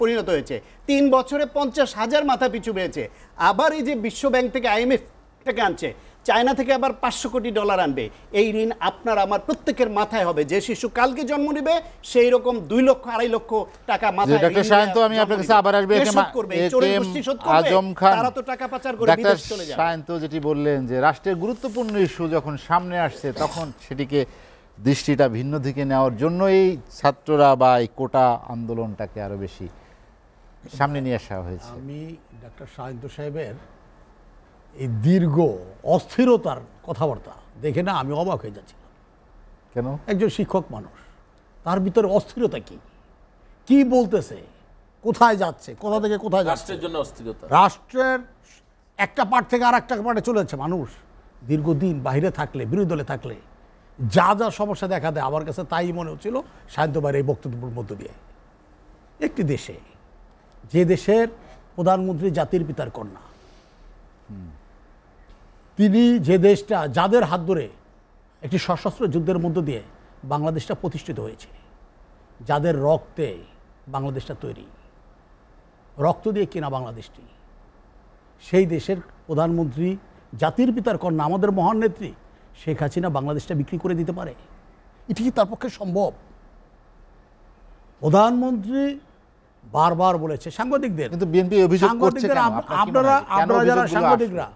পরিণত হয়েছে তিন বছরে পঞ্চাশ হাজার মাথা পিছু বেড়েছে আবার এই যে বিশ্বব্যাংক থেকে আইএমএফ থেকে আনছে চায়না থেকে আবার পাঁচশো কোটি ডলার আনবে এই ঋণ আপনার আমার প্রত্যেকের মাথায় হবে যে শিশু কালকে জন্ম নেবে সেই রকম দুই লক্ষ আড়াই লক্ষ টাকা মাথায় আমি আপনার কাছে আবার আসবে আজম খান তারা তো টাকা পাচার করে বিদেশ চলে যায় সায়ন্ত যেটি বললেন যে রাষ্ট্রের গুরুত্বপূর্ণ ইস্যু যখন সামনে আসছে তখন সেটিকে দৃষ্টিটা ভিন্ন দিকে নেওয়ার জন্য এই ছাত্ররা বা এই কোটা আন্দোলনটাকে আরও বেশি সামনে নিয়ে আসা হয়েছে আমি ডাক্তার সায়ন্ত সাহেবের এই দীর্ঘ অস্থিরতার কথাবার্তা দেখে না আমি অবাক হয়ে যাচ্ছি কেন একজন শিক্ষক মানুষ তার ভিতরে অস্থিরতা কি কি বলতেছে কোথায় যাচ্ছে কোথা থেকে কোথায় যাচ্ছে জন্য অস্থিরতা রাষ্ট্রের একটা পার্ট থেকে আর একটা পার্টে চলে যাচ্ছে মানুষ দীর্ঘদিন বাইরে থাকলে বিরোধী দলে থাকলে যা যা সমস্যা দেখা দেয় আমার কাছে তাই মনে হচ্ছিল সাহিত্যবার এই বক্তব্যের মধ্য দিয়ে একটি দেশে যে দেশের প্রধানমন্ত্রী জাতির পিতার কন্যা তিনি যে দেশটা যাদের হাত ধরে একটি সশস্ত্র যুদ্ধের মধ্য দিয়ে বাংলাদেশটা প্রতিষ্ঠিত হয়েছে যাদের রক্তে বাংলাদেশটা তৈরি রক্ত দিয়ে কেনা বাংলাদেশটি সেই দেশের প্রধানমন্ত্রী জাতির পিতার কন্যা আমাদের মহান নেত্রী শেখ হাসিনা বাংলাদেশটা বিক্রি করে দিতে পারে এটি কি তার পক্ষে সম্ভব প্রধানমন্ত্রী বারবার বলেছে সাংবাদিকদের কিন্তু বিএনপি অভিযোগ করছে আপনারা আপনারা যারা সাংবাদিকরা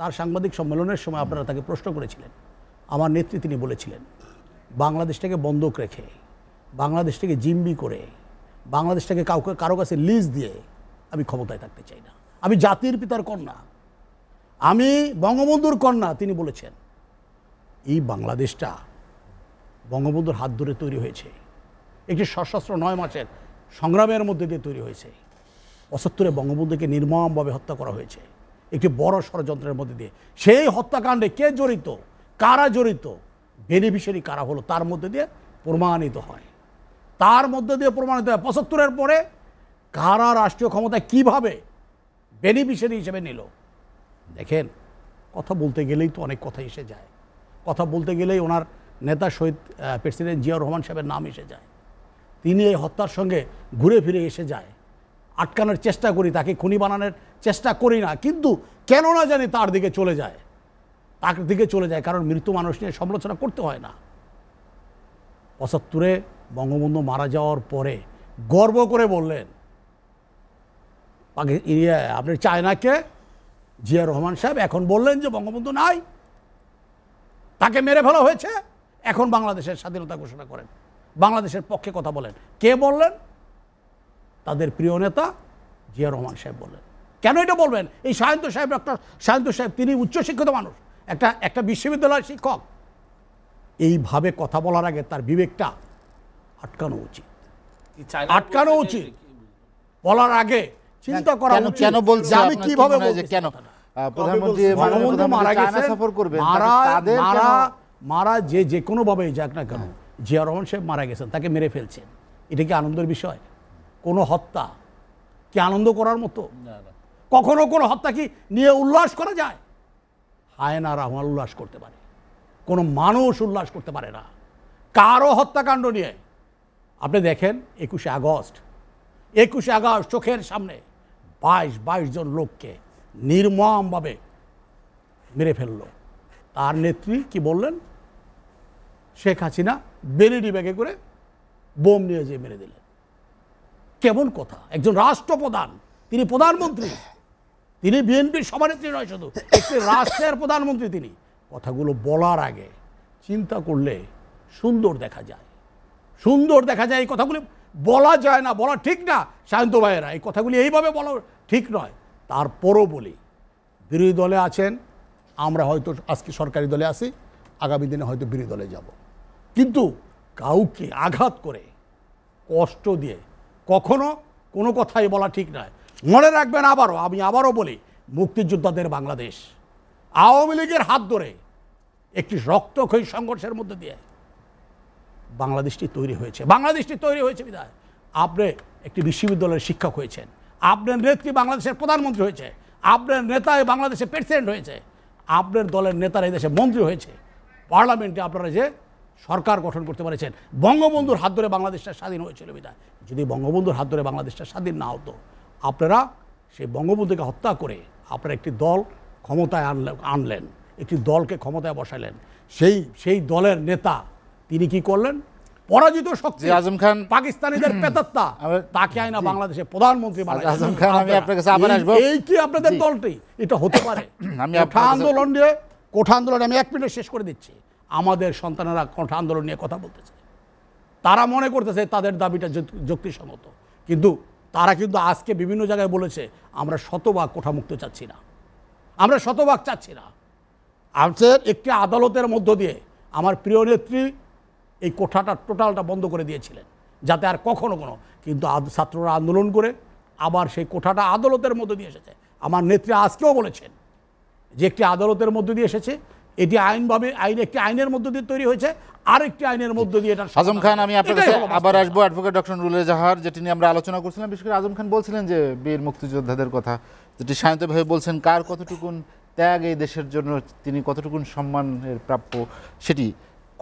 তার সাংবাদিক সম্মেলনের সময় আপনারা তাকে প্রশ্ন করেছিলেন আমার নেত্রী তিনি বলেছিলেন বাংলাদেশটাকে বন্ধক রেখে বাংলাদেশটাকে জিম্বি করে বাংলাদেশটাকে কাউকে কারো কাছে লিজ দিয়ে আমি ক্ষমতায় থাকতে চাই না আমি জাতির পিতার কন্যা আমি বঙ্গবন্ধুর কন্যা তিনি বলেছেন এই বাংলাদেশটা বঙ্গবন্ধুর হাত ধরে তৈরি হয়েছে একটি সশস্ত্র নয় মাসের সংগ্রামের মধ্যে দিয়ে তৈরি হয়েছে অসত্তরে বঙ্গবন্ধুকে নির্মমভাবে হত্যা করা হয়েছে একটি বড় ষড়যন্ত্রের মধ্যে দিয়ে সেই হত্যাকাণ্ডে কে জড়িত কারা জড়িত বেনিফিশিয়ারি কারা হলো তার মধ্যে দিয়ে প্রমাণিত হয় তার মধ্যে দিয়ে প্রমাণিত হয় পঁচাত্তরের পরে কারা রাষ্ট্রীয় ক্ষমতা কিভাবে বেনিফিশিয়ারি হিসেবে নিল দেখেন কথা বলতে গেলেই তো অনেক কথা এসে যায় কথা বলতে গেলেই ওনার নেতা শহীদ প্রেসিডেন্ট জিয়াউর রহমান সাহেবের নাম এসে যায় তিনি এই হত্যার সঙ্গে ঘুরে ফিরে এসে যায় আটকানোর চেষ্টা করি তাকে খুনি বানানোর চেষ্টা করি না কিন্তু কেন না জানি তার দিকে চলে যায় তার দিকে চলে যায় কারণ মৃত্যু মানুষ নিয়ে সমালোচনা করতে হয় না পঁচাত্তরে বঙ্গবন্ধু মারা যাওয়ার পরে গর্ব করে বললেন ইয়ে আপনি চায়নাকে জিয়া রহমান সাহেব এখন বললেন যে বঙ্গবন্ধু নাই তাকে মেরে ফেলা হয়েছে এখন বাংলাদেশের স্বাধীনতা ঘোষণা করেন বাংলাদেশের পক্ষে কথা বলেন কে বললেন তাদের প্রিয় নেতা জিয়া রহমান সাহেব বলেন কেন এটা বলবেন এই সায়ন্ত সাহেব ডক্টর সায়ন্ত সাহেব তিনি উচ্চশিক্ষিত মানুষ একটা একটা বিশ্ববিদ্যালয়ের শিক্ষক এইভাবে কথা বলার আগে তার বিবেকটা আটকানো উচিত আটকানো উচিত বলার আগে চিন্তা করা কেন বলছি আমি কিভাবে কেন মারা মারা মারা মারা যে যে কোনোভাবেই যাক না কেন জিয়া রহমান সাহেব মারা গেছেন তাকে মেরে ফেলছেন এটা কি আনন্দের বিষয় কোনো হত্যা কি আনন্দ করার মতো কখনো কোনো হত্যা কি নিয়ে উল্লাস করা যায় হায়নারা আমার উল্লাস করতে পারে কোনো মানুষ উল্লাস করতে পারে না কারো হত্যাকাণ্ড নিয়ে আপনি দেখেন একুশে আগস্ট একুশে আগস্ট চোখের সামনে বাইশ বাইশ জন লোককে নির্মমভাবে মেরে ফেলল তার নেত্রী কি বললেন শেখ হাসিনা বেলিডি ব্যাগে করে বোম নিয়ে যেয়ে মেরে দিল কেমন কথা একজন রাষ্ট্রপ্রধান তিনি প্রধানমন্ত্রী তিনি বিএনপির সভানেত্রী নয় শুধু একটি রাষ্ট্রের প্রধানমন্ত্রী তিনি কথাগুলো বলার আগে চিন্তা করলে সুন্দর দেখা যায় সুন্দর দেখা যায় এই কথাগুলি বলা যায় না বলা ঠিক না সায়ন্ত ভাইয়েরা এই কথাগুলি এইভাবে বলা ঠিক নয় তারপরও বলি বিরোধী দলে আছেন আমরা হয়তো আজকে সরকারি দলে আছি আগামী দিনে হয়তো বিরোধী দলে যাব কিন্তু কাউকে আঘাত করে কষ্ট দিয়ে কখনো কোনো কথাই বলা ঠিক নয় মনে রাখবেন আবারও আমি আবারও বলি মুক্তিযোদ্ধাদের বাংলাদেশ আওয়ামী লীগের হাত ধরে একটি রক্তক্ষয়ী সংঘর্ষের মধ্যে দিয়ে বাংলাদেশটি তৈরি হয়েছে বাংলাদেশটি তৈরি হয়েছে বিদায় আপনি একটি বিশ্ববিদ্যালয়ের শিক্ষক হয়েছেন আপনার নেত্রী বাংলাদেশের প্রধানমন্ত্রী হয়েছে আপনার নেতায় বাংলাদেশের প্রেসিডেন্ট হয়েছে আপনার দলের নেতারা এই দেশে মন্ত্রী হয়েছে পার্লামেন্টে আপনারা যে সরকার গঠন করতে পারেছেন বঙ্গবন্ধুর হাত ধরে বাংলাদেশটা স্বাধীন হয়েছিল বিদায় যদি বঙ্গবন্ধুর হাত ধরে বাংলাদেশটা স্বাধীন না হতো আপনারা সেই বঙ্গবন্ধুকে হত্যা করে আপনারা একটি দল ক্ষমতায় আনলেন আনলেন একটি দলকে ক্ষমতায় বসালেন সেই সেই দলের নেতা তিনি কি করলেন পরাজিত শক্তি আজম খান পাকিস্তানিদের পেতাত্তা তাকে আইনা বাংলাদেশের প্রধানমন্ত্রী আজম খান আমি আপনার কাছে আবার আসবো এই কি আপনাদের দলটি এটা হতে পারে <clears throat> আমি আন্দোলন নিয়ে কোঠা আন্দোলন আমি এক মিনিট শেষ করে দিচ্ছি আমাদের সন্তানেরা কণ্ঠ আন্দোলন নিয়ে কথা বলতেছে তারা মনে করতেছে তাদের দাবিটা যুক্তিসঙ্গত কিন্তু তারা কিন্তু আজকে বিভিন্ন জায়গায় বলেছে আমরা শতভাগ কোঠামুক্ত চাচ্ছি না আমরা শতভাগ চাচ্ছি না আমাদের একটি আদালতের মধ্য দিয়ে আমার প্রিয় নেত্রী এই কোঠাটা টোটালটা বন্ধ করে দিয়েছিলেন যাতে আর কখনো কোনো কিন্তু ছাত্ররা আন্দোলন করে আবার সেই কোঠাটা আদালতের মধ্য দিয়ে এসেছে আমার নেত্রী আজকেও বলেছেন যে একটি আদালতের মধ্য দিয়ে এসেছে এটি আইনভাবে আইন একটি আইনের মধ্য দিয়ে তৈরি হয়েছে আরেকটি আইনের মধ্য দিয়ে এটা আজম খান আমি আপনার কাছে আবার আসবো অ্যাডভোকেট ডক্টর রুলে জাহার যেটি নিয়ে আমরা আলোচনা করছিলাম বিশেষ করে আজম খান বলছিলেন যে বীর মুক্তিযোদ্ধাদের কথা যেটি সায়ন্তভাবে বলছেন কার কতটুকুন ত্যাগ এই দেশের জন্য তিনি কতটুকুন সম্মানের প্রাপ্য সেটি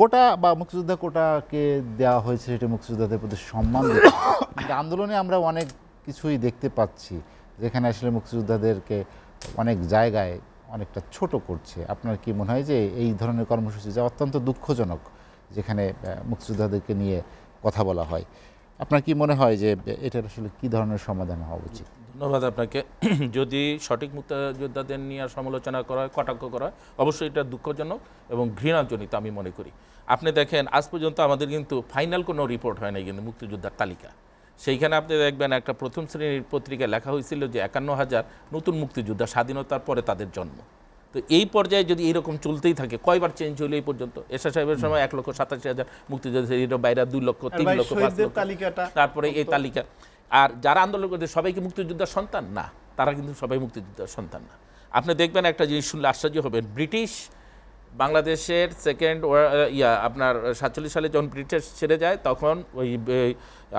কোটা বা মুক্তিযোদ্ধা কোটাকে দেওয়া হয়েছে সেটি মুক্তিযোদ্ধাদের প্রতি সম্মান আন্দোলনে আমরা অনেক কিছুই দেখতে পাচ্ছি যেখানে আসলে মুক্তিযোদ্ধাদেরকে অনেক জায়গায় অনেকটা ছোট করছে আপনার কি মনে হয় যে এই ধরনের কর্মসূচি যা অত্যন্ত দুঃখজনক যেখানে মুক্তিযোদ্ধাদেরকে নিয়ে কথা বলা হয় আপনার কি মনে হয় যে এটার আসলে কি ধরনের সমাধান হওয়া উচিত ধন্যবাদ আপনাকে <clears throat> যদি সঠিক মুক্তিযোদ্ধাদের নিয়ে সমালোচনা করা হয় কটাক্ষ করা হয় অবশ্যই এটা দুঃখজনক এবং ঘৃণাজনিত আমি মনে করি আপনি দেখেন আজ পর্যন্ত আমাদের কিন্তু ফাইনাল কোনো রিপোর্ট হয় না কিন্তু মুক্তিযোদ্ধার তালিকা সেইখানে আপনি দেখবেন একটা প্রথম শ্রেণীর পত্রিকায় লেখা হয়েছিল যে একান্ন হাজার নতুন মুক্তিযোদ্ধা স্বাধীনতার পরে তাদের জন্ম তো এই পর্যায়ে যদি এরকম চলতেই থাকে কয়বার চেঞ্জ হলো এই পর্যন্ত এসা সাহেবের সময় এক লক্ষ সাতাশি হাজার মুক্তিযোদ্ধা বাইরা দুই লক্ষ তিন লক্ষ তারপরে এই তালিকা আর যারা আন্দোলন করছে সবাই কি মুক্তিযোদ্ধার সন্তান না তারা কিন্তু সবাই মুক্তিযোদ্ধার সন্তান না আপনি দেখবেন একটা জিনিস শুনলে আশ্চর্য হবেন ব্রিটিশ বাংলাদেশের সেকেন্ড ইয়া আপনার সাতচল্লিশ সালে যখন ব্রিটিশ ছেড়ে যায় তখন ওই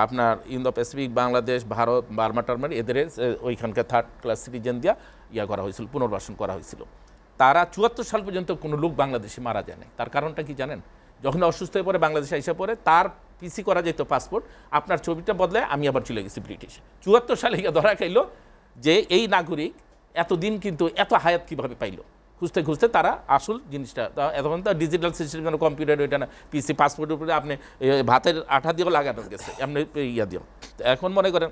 আপনার Indo Pacific Bangladesh Bharat Burma টার্মার এদের ওইখানকার থার্ড ক্লাস সিটিজেন দিয়া ইয়া করা হয়েছিল পুনর্বাসন করা হয়েছিল তারা চুয়াত্তর সাল পর্যন্ত কোনো লোক বাংলাদেশে মারা যায় না তার কারণটা কি জানেন যখন অসুস্থ হয়ে পড়ে বাংলাদেশে এসে পড়ে তার পিসি করা যেত পাসপোর্ট আপনার ছবিটা বদলে আমি আবার চলে গেছি ব্রিটিশ চুয়াত্তর সালে ধরা খাইল যে এই নাগরিক এতদিন কিন্তু এত হায়াত কিভাবে পাইলো খুঁজতে খুঁজতে তারা আসল জিনিসটা এতক্ষণ তো ডিজিটাল সিস্টেম যেন কম্পিউটার ওইটা না পিসি পাসপোর্টের উপরে আপনি ভাতের আঠা দিয়েও লাগানো গেছে আপনি ইয়া তো এখন মনে করেন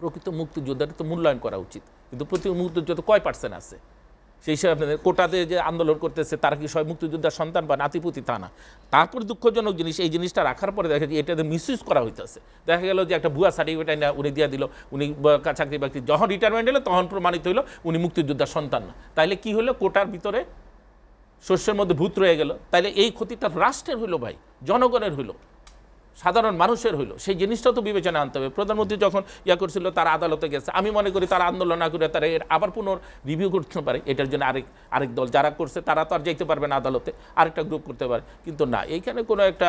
প্রকৃত মুক্তিযোদ্ধাটা তো মূল্যায়ন করা উচিত কিন্তু প্রতি মুক্তিযোদ্ধা কয় পার্সেন্ট আছে সেই হিসাবে আপনাদের কোটাতে যে আন্দোলন করতেছে তারা কি সবাই মুক্তিযোদ্ধার সন্তান বা নাতিপুতি তা না তারপর দুঃখজনক জিনিস এই জিনিসটা রাখার পরে দেখা যায় এটাতে মিসইউজ করা হইতেছে দেখা গেল যে একটা ভুয়া সার্টিফিকেট না উনি দিয়ে দিল উনি চাকরি বাকরি যখন রিটায়ারমেন্ট এলো তখন প্রমাণিত হলো উনি মুক্তিযোদ্ধার সন্তান না তাইলে কি হলো কোটার ভিতরে শস্যের মধ্যে ভূত রয়ে গেল তাইলে এই ক্ষতিটা রাষ্ট্রের হইলো ভাই জনগণের হইলো সাধারণ মানুষের হইলো সেই জিনিসটা তো বিবেচনা আনতে হবে প্রধানমন্ত্রী যখন ইয়া করছিল তারা আদালতে গেছে আমি মনে করি তারা আন্দোলন না করে তারা এর আবার পুনর রিভিউ করতে পারে এটার জন্য আরেক আরেক দল যারা করছে তারা তো আর যাইতে পারবে না আদালতে আরেকটা গ্রুপ করতে পারে কিন্তু না এইখানে কোনো একটা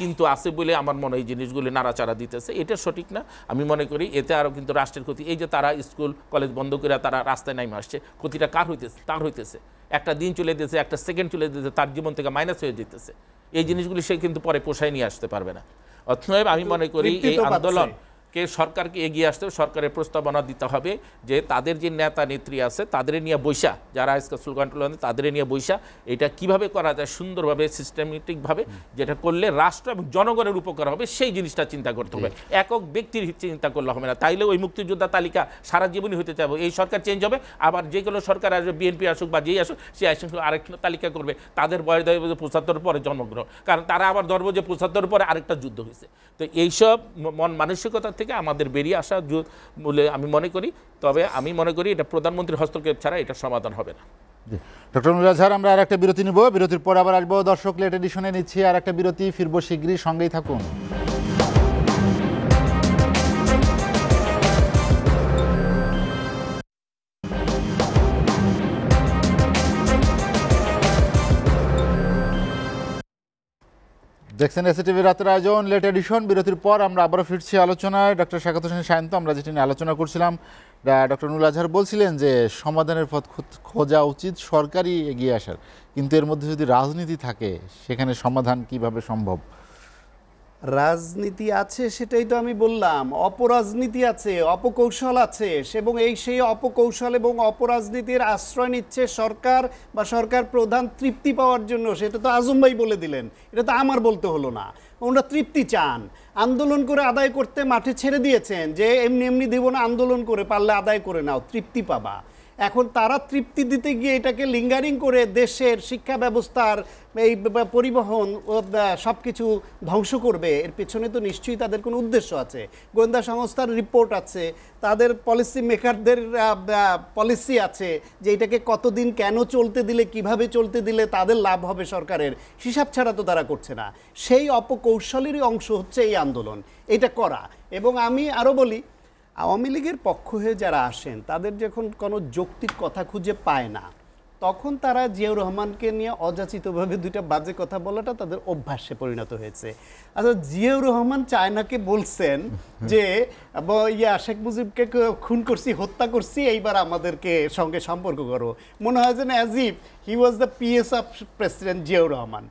কিন্তু আছে বলে আমার মনে এই জিনিসগুলি নাড়াচাড়া দিতেছে এটা সঠিক না আমি মনে করি এতে আরও কিন্তু রাষ্ট্রের ক্ষতি এই যে তারা স্কুল কলেজ বন্ধ করে তারা রাস্তায় নামে আসছে ক্ষতিটা কার হইতেছে তার হইতেছে একটা দিন চলে যেতেছে একটা সেকেন্ড চলে যেতেছে তার জীবন থেকে মাইনাস হয়ে যেতেছে এই জিনিসগুলি সে কিন্তু পরে পোষায় নিয়ে আসতে পারবে না অতএব আমি মনে করি এই আন্দোলন কে সরকারকে এগিয়ে আসতে সরকারের প্রস্তাবনা দিতে হবে যে তাদের যে নেতা নেত্রী আছে তাদের নিয়ে বৈশা যারা আজকে স্লোগান তাদের নিয়ে বৈশা এটা কিভাবে করা যায় সুন্দরভাবে সিস্টেমেটিকভাবে যেটা করলে রাষ্ট্র এবং জনগণের উপকার হবে সেই জিনিসটা চিন্তা করতে হবে একক ব্যক্তির চিন্তা করলে হবে না তাইলে ওই মুক্তিযোদ্ধা তালিকা সারা জীবনই হতে চাইব এই সরকার চেঞ্জ হবে আবার যে কোনো সরকার আসবে বিএনপি আসুক বা যেই আসুক সেই আসুক আরেকটা তালিকা করবে তাদের বয়স দেবে পঁচাত্তর পরে জন্মগ্রহণ কারণ তারা আবার ধরবো যে পঁচাত্তর পরে আরেকটা যুদ্ধ হয়েছে তো এইসব মন মানসিকতা থেকে থেকে আমাদের বেরিয়ে আসা বলে আমি মনে করি তবে আমি মনে করি এটা প্রধানমন্ত্রীর হস্তক্ষেপ ছাড়া এটা সমাধান হবে না ডক্টর নুরাজ স্যার আমরা আর একটা বিরতি নিব বিরতির পর আবার আসবো দর্শক লেট এডিশনে নিচ্ছি আর একটা বিরতি ফিরবো শিগগিরই সঙ্গেই থাকুন দেখছেন টিভি রাতের আয়োজন লেট এডিশন বিরতির পর আমরা আবারও ফিরছি আলোচনায় ডক্টর শাকাত হোসেন সায়ন্ত আমরা যেটি নিয়ে আলোচনা করছিলাম ডক্টর নুল আজহার বলছিলেন যে সমাধানের পথ খোঁজা উচিত সরকারি এগিয়ে আসার কিন্তু এর মধ্যে যদি রাজনীতি থাকে সেখানে সমাধান কিভাবে সম্ভব রাজনীতি আছে সেটাই তো আমি বললাম অপরাজনীতি আছে অপকৌশল আছে এবং এই সেই অপকৌশল এবং অপরাজনীতির আশ্রয় নিচ্ছে সরকার বা সরকার প্রধান তৃপ্তি পাওয়ার জন্য সেটা তো আজম ভাই বলে দিলেন এটা তো আমার বলতে হলো না ওনারা তৃপ্তি চান আন্দোলন করে আদায় করতে মাঠে ছেড়ে দিয়েছেন যে এমনি এমনি দেব না আন্দোলন করে পারলে আদায় করে নাও তৃপ্তি পাবা এখন তারা তৃপ্তি দিতে গিয়ে এটাকে লিঙ্গারিং করে দেশের শিক্ষা ব্যবস্থার এই পরিবহন সব কিছু ধ্বংস করবে এর পেছনে তো নিশ্চয়ই তাদের কোনো উদ্দেশ্য আছে গোয়েন্দা সংস্থার রিপোর্ট আছে তাদের পলিসি মেকারদের পলিসি আছে যে এটাকে কতদিন কেন চলতে দিলে কিভাবে চলতে দিলে তাদের লাভ হবে সরকারের হিসাব ছাড়া তো তারা করছে না সেই অপকৌশলেরই অংশ হচ্ছে এই আন্দোলন এটা করা এবং আমি আরও বলি আওয়ামী লীগের পক্ষ হয়ে যারা আসেন তাদের যখন কোনো যৌক্তিক কথা খুঁজে পায় না তখন তারা জিয়াউর রহমানকে নিয়ে অযাচিতভাবে দুইটা বাজে কথা বলাটা তাদের অভ্যাসে পরিণত হয়েছে আচ্ছা জিয়াউর রহমান চায়নাকে বলছেন যে ইয়া শেখ মুজিবকে খুন করছি হত্যা করছি এইবার আমাদেরকে সঙ্গে সম্পর্ক করো মনে হয় যেন as if he was the PS of president Ziaur Rahman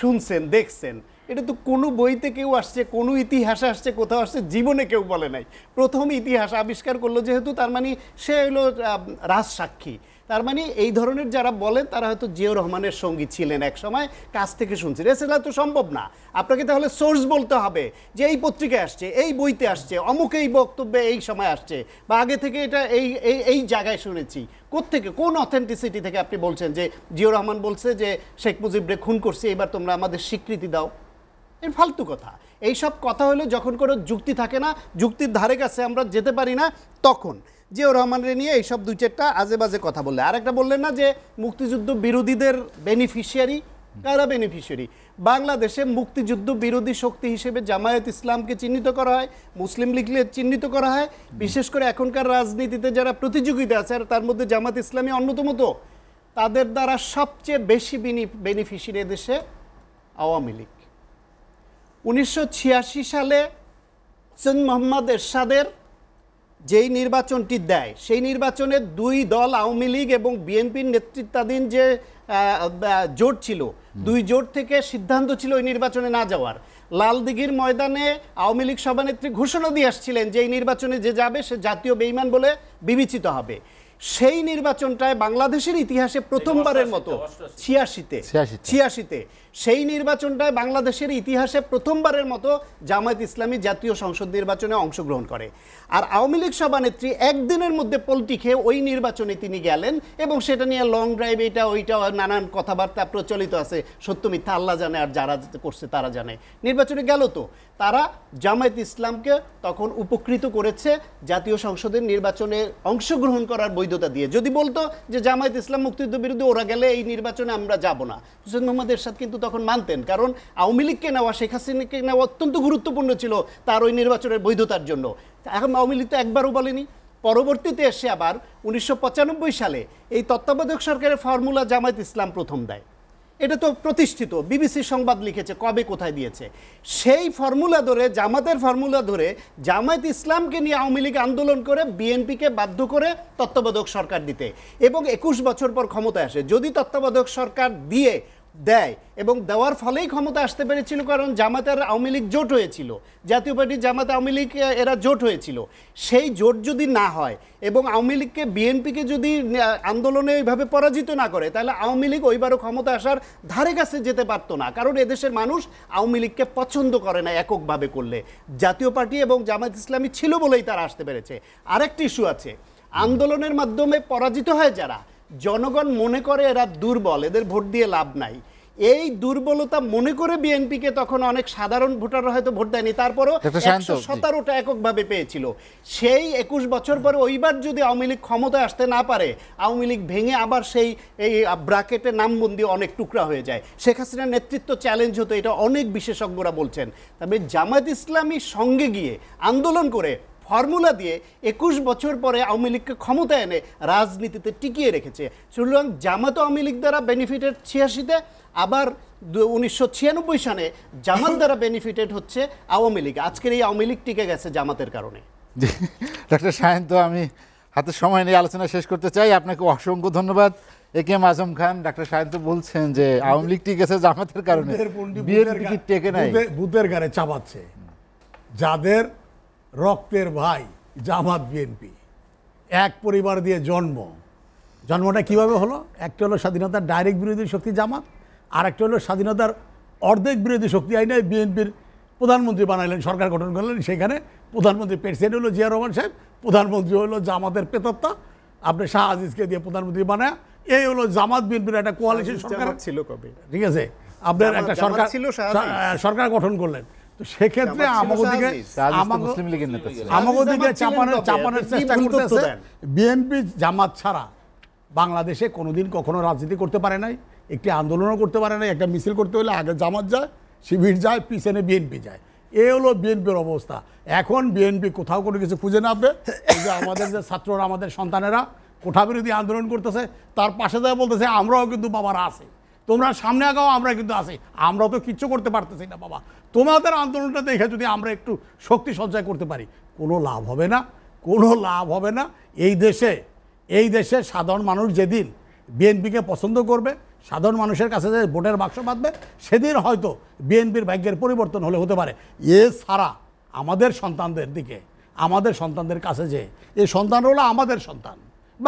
শুনছেন দেখছেন এটা তো কোনো বইতে কেউ আসছে কোনো ইতিহাসে আসছে কোথাও আসছে জীবনে কেউ বলে নাই প্রথম ইতিহাস আবিষ্কার করলো যেহেতু তার মানে সে হলো রাজ সাক্ষী তার মানে এই ধরনের যারা বলেন তারা হয়তো জিয়াউর রহমানের সঙ্গী ছিলেন এক সময় কাছ থেকে শুনছি এছাড়া তো সম্ভব না আপনাকে তাহলে সোর্স বলতে হবে যে এই পত্রিকায় আসছে এই বইতে আসছে অমুক এই বক্তব্যে এই সময় আসছে বা আগে থেকে এটা এই এই এই জায়গায় শুনেছি কোথেকে কোন অথেন্টিসিটি থেকে আপনি বলছেন যে জিয়াউর রহমান বলছে যে শেখ মুজিবরে খুন করছি এবার তোমরা আমাদের স্বীকৃতি দাও এর ফালতু কথা এইসব কথা হলে যখন কোনো যুক্তি থাকে না যুক্তির ধারে কাছে আমরা যেতে পারি না তখন জিয়াউর রহমানের নিয়ে এইসব দুই চারটা আজে বাজে কথা বললে আরেকটা বললেন না যে মুক্তিযুদ্ধ বিরোধীদের বেনিফিশিয়ারি কারা বেনিফিশিয়ারি বাংলাদেশে মুক্তিযুদ্ধ বিরোধী শক্তি হিসেবে জামায়াত ইসলামকে চিহ্নিত করা হয় মুসলিম লীগকে চিহ্নিত করা হয় বিশেষ করে এখনকার রাজনীতিতে যারা প্রতিযোগিতা আছে আর তার মধ্যে জামাত ইসলামী অন্যতম তো তাদের দ্বারা সবচেয়ে বেশি বেনিফিশিয়ারি দেশে আওয়ামী লীগ উনিশশো সালে সৈন মোহাম্মদ এরশাদের যেই নির্বাচনটি দেয় সেই নির্বাচনে দুই দল আওয়ামী লীগ এবং বিএনপির নেতৃত্বাধীন যে জোট ছিল দুই জোট থেকে সিদ্ধান্ত ছিল ওই নির্বাচনে না যাওয়ার লালদিঘির ময়দানে আওয়ামী লীগ সভানেত্রী ঘোষণা দিয়ে আসছিলেন যে এই নির্বাচনে যে যাবে সে জাতীয় বেইমান বলে বিবেচিত হবে সেই নির্বাচনটায় বাংলাদেশের ইতিহাসে প্রথমবারের মতো ছিয়াশিতে ছিয়াশিতে সেই নির্বাচনটায় বাংলাদেশের ইতিহাসে প্রথমবারের মতো জামায়াত ইসলামী জাতীয় সংসদ নির্বাচনে অংশগ্রহণ করে আর আওয়ামী লীগ সভানেত্রী একদিনের মধ্যে পল্টি খেয়ে ওই নির্বাচনে তিনি গেলেন এবং সেটা নিয়ে লং ড্রাইভ এটা ওইটা নানান কথাবার্তা প্রচলিত আছে সত্য মিথ্যা আল্লাহ জানে আর যারা করছে তারা জানে নির্বাচনে গেল তো তারা জামায়াত ইসলামকে তখন উপকৃত করেছে জাতীয় সংসদের নির্বাচনে অংশগ্রহণ করার বৈধতা দিয়ে যদি বলতো যে জামায়াত ইসলাম মুক্তিযুদ্ধ বিরুদ্ধে ওরা গেলে এই নির্বাচনে আমরা যাব না হুসেন মোহাম্মদ এরশাদ কিন্তু তখন মানতেন কারণ আওয়ামী লীগকে নেওয়া শেখ হাসিনাকে নেওয়া অত্যন্ত গুরুত্বপূর্ণ ছিল তার ওই নির্বাচনের বৈধতার জন্য এখন আওয়ামী লীগ তো একবারও বলেনি পরবর্তীতে এসে আবার উনিশশো সালে এই তত্ত্বাবধায়ক সরকারের ফর্মুলা জামায়াত ইসলাম প্রথম দেয় এটা তো প্রতিষ্ঠিত বিবিসি সংবাদ লিখেছে কবে কোথায় দিয়েছে সেই ফর্মুলা ধরে জামাতের ফর্মুলা ধরে জামায়াত ইসলামকে নিয়ে আওয়ামী লীগ আন্দোলন করে বিএনপিকে বাধ্য করে তত্ত্বাবধায়ক সরকার দিতে এবং একুশ বছর পর ক্ষমতায় আসে যদি তত্ত্বাবধায়ক সরকার দিয়ে দেয় এবং দেওয়ার ফলেই ক্ষমতা আসতে পেরেছিল কারণ জামাতের আওয়ামী লীগ জোট হয়েছিল জাতীয় পার্টি জামাত আওয়ামী লীগ এরা জোট হয়েছিল সেই জোট যদি না হয় এবং আওয়ামী লীগকে বিএনপিকে যদি আন্দোলনে ওইভাবে পরাজিত না করে তাহলে আওয়ামী লীগ ওইবারও ক্ষমতা আসার ধারে কাছে যেতে পারতো না কারণ এদেশের মানুষ আওয়ামী লীগকে পছন্দ করে না এককভাবে করলে জাতীয় পার্টি এবং জামাত ইসলামী ছিল বলেই তারা আসতে পেরেছে আরেকটি ইস্যু আছে আন্দোলনের মাধ্যমে পরাজিত হয় যারা জনগণ মনে করে এরা দুর্বল এদের ভোট দিয়ে লাভ নাই এই দুর্বলতা মনে করে বিএনপিকে তখন অনেক সাধারণ ভোটাররা হয়তো ভোট দেয়নি তারপরও একশো সতেরোটা এককভাবে পেয়েছিল সেই একুশ বছর পরে ওইবার যদি আওয়ামী লীগ ক্ষমতায় আসতে না পারে আওয়ামী লীগ ভেঙে আবার সেই এই ব্রাকেটে নামবন্দি অনেক টুকরা হয়ে যায় শেখ হাসিনার নেতৃত্ব চ্যালেঞ্জ হতো এটা অনেক বিশেষজ্ঞরা বলছেন তবে জামায়াত ইসলামী সঙ্গে গিয়ে আন্দোলন করে ফর্মুলা দিয়ে একুশ বছর পরে আওয়ামী লীগকে ক্ষমতা এনে রাজনীতিতে টিকিয়ে রেখেছে সুতরাং জামাত আওয়ামী লীগ দ্বারা বেনিফিটেড ছিয়াশিতে আবার উনিশশো ছিয়ানব্বই সালে জামাত দ্বারা বেনিফিটেড হচ্ছে আওয়ামী লীগ আজকের এই আওয়ামী লীগ টিকে গেছে জামাতের কারণে ডক্টর সায়ন্ত আমি হাতে সময় নিয়ে আলোচনা শেষ করতে চাই আপনাকে অসংখ্য ধন্যবাদ A K M Azam Khan doctor Sayanta বলছেন যে আওয়ামী লীগ টিকেছে জামাতের কারণে বুথের গানে চাপাচ্ছে যাদের রক্তের ভাই জামাত বিএনপি এক পরিবার দিয়ে জন্ম জন্মটা কিভাবে হলো একটা হলো স্বাধীনতার ডাইরেক্ট বিরোধী শক্তি জামাত আর একটা হলো স্বাধীনতার অর্ধেক বিরোধী শক্তি আইনে বিএনপির প্রধানমন্ত্রী বানাইলেন সরকার গঠন করলেন সেখানে প্রধানমন্ত্রী প্রেসিডেন্ট হলো জিয়া রহমান সাহেব প্রধানমন্ত্রী হলো জামাতের পেতাত্তা আপনি শাহ আজিজকে দিয়ে প্রধানমন্ত্রী বানায় এই হলো জামাত বিএনপির একটা কোয়ালিশন সরকার ছিল কবে ঠিক আছে আপনার একটা সরকার ছিল সরকার গঠন করলেন সেক্ষেত্রে আমাদের চেষ্টা করতেছে বিএনপি জামাত ছাড়া বাংলাদেশে কোনোদিন কখনো রাজনীতি করতে পারে নাই একটি আন্দোলনও করতে পারে নাই একটা মিছিল করতে হলে আগে জামাত যায় শিবির যায় পিছনে বিএনপি যায় এ হলো বিএনপির অবস্থা এখন বিএনপি কোথাও কোনো কিছু খুঁজে না পাবে যে আমাদের যে ছাত্ররা আমাদের সন্তানেরা কোঠা বিরোধী আন্দোলন করতেছে তার পাশে যায় বলতেছে আমরাও কিন্তু বাবারা আছি তোমরা সামনে আগাও আমরা কিন্তু আছি আমরা তো কিচ্ছু করতে পারতেছি না বাবা তোমাদের আন্দোলনটা দেখে যদি আমরা একটু শক্তি সঞ্চয় করতে পারি কোনো লাভ হবে না কোনো লাভ হবে না এই দেশে এই দেশে সাধারণ মানুষ যেদিন বিএনপিকে পছন্দ করবে সাধারণ মানুষের কাছে যে ভোটের বাক্স বাঁধবে সেদিন হয়তো বিএনপির ভাগ্যের পরিবর্তন হলে হতে পারে এছাড়া আমাদের সন্তানদের দিকে আমাদের সন্তানদের কাছে যে এই সন্তান হলো আমাদের সন্তান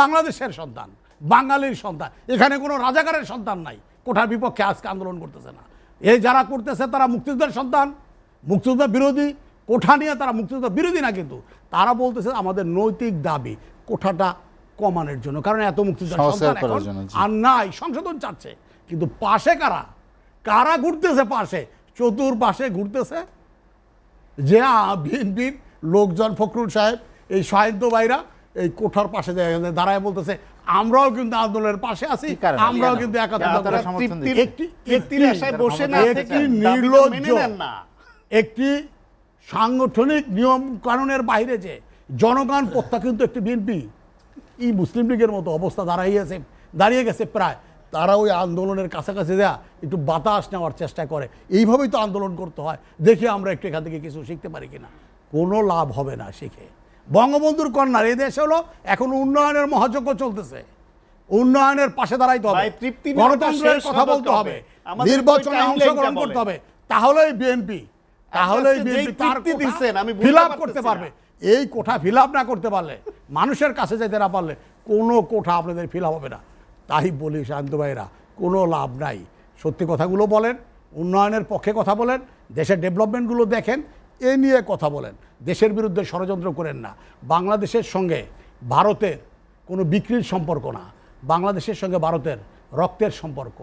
বাংলাদেশের সন্তান বাঙালির সন্তান এখানে কোনো রাজাকারের সন্তান নাই কোঠার বিপক্ষে আজকে আন্দোলন করতেছে না এই যারা করতেছে তারা মুক্তিযুদ্ধের সন্তান মুক্তিযুদ্ধ বিরোধী কোঠা নিয়ে তারা মুক্তিযুদ্ধ বিরোধী না কিন্তু তারা বলতেছে আমাদের নৈতিক দাবি কোঠাটা কমানোর জন্য কারণ এত মুক্তিযোদ্ধা আর নাই সংশোধন চাচ্ছে কিন্তু পাশে কারা কারা ঘুরতেছে পাশে চতুর পাশে ঘুরতেছে যে বিএনপির লোকজন ফখরুল সাহেব এই সাহিত্য ভাইরা এই কোঠার পাশে দাঁড়ায় বলতেছে আমরাও কিন্তু আন্দোলনের পাশে আছি আমরাও কিন্তু একটি সাংগঠনিক নিয়ম কানুনের বাইরে যে জনগণ প্রত্যা কিন্তু একটি বিএনপি এই মুসলিম লীগের মতো অবস্থা দাঁড়াইয়াছে দাঁড়িয়ে গেছে প্রায় তারা ওই আন্দোলনের কাছাকাছি দেয়া একটু বাতাস নেওয়ার চেষ্টা করে এইভাবেই তো আন্দোলন করতে হয় দেখি আমরা একটু এখান থেকে কিছু শিখতে পারি কিনা কোনো লাভ হবে না শিখে বঙ্গবন্ধুর কন্যার এই দেশ হলো এখন উন্নয়নের মহাযজ্ঞ চলতেছে উন্নয়নের পাশে দাঁড়াইতে হবে গণতন্ত্রের কথা বলতে হবে নির্বাচনে অংশগ্রহণ করতে হবে তাহলেই বিএনপি তাহলেই বিএনপি ফিল আপ করতে পারবে এই কোঠা ফিল না করতে পারলে মানুষের কাছে যেতে না পারলে কোনো কোঠা আপনাদের ফিল আপ হবে না তাই বলি শান্ত ভাইরা কোনো লাভ নাই সত্যি কথাগুলো বলেন উন্নয়নের পক্ষে কথা বলেন দেশের ডেভেলপমেন্টগুলো দেখেন এ নিয়ে কথা বলেন দেশের বিরুদ্ধে ষড়যন্ত্র করেন না বাংলাদেশের সঙ্গে ভারতের কোনো বিক্রির সম্পর্ক না বাংলাদেশের সঙ্গে ভারতের রক্তের সম্পর্ক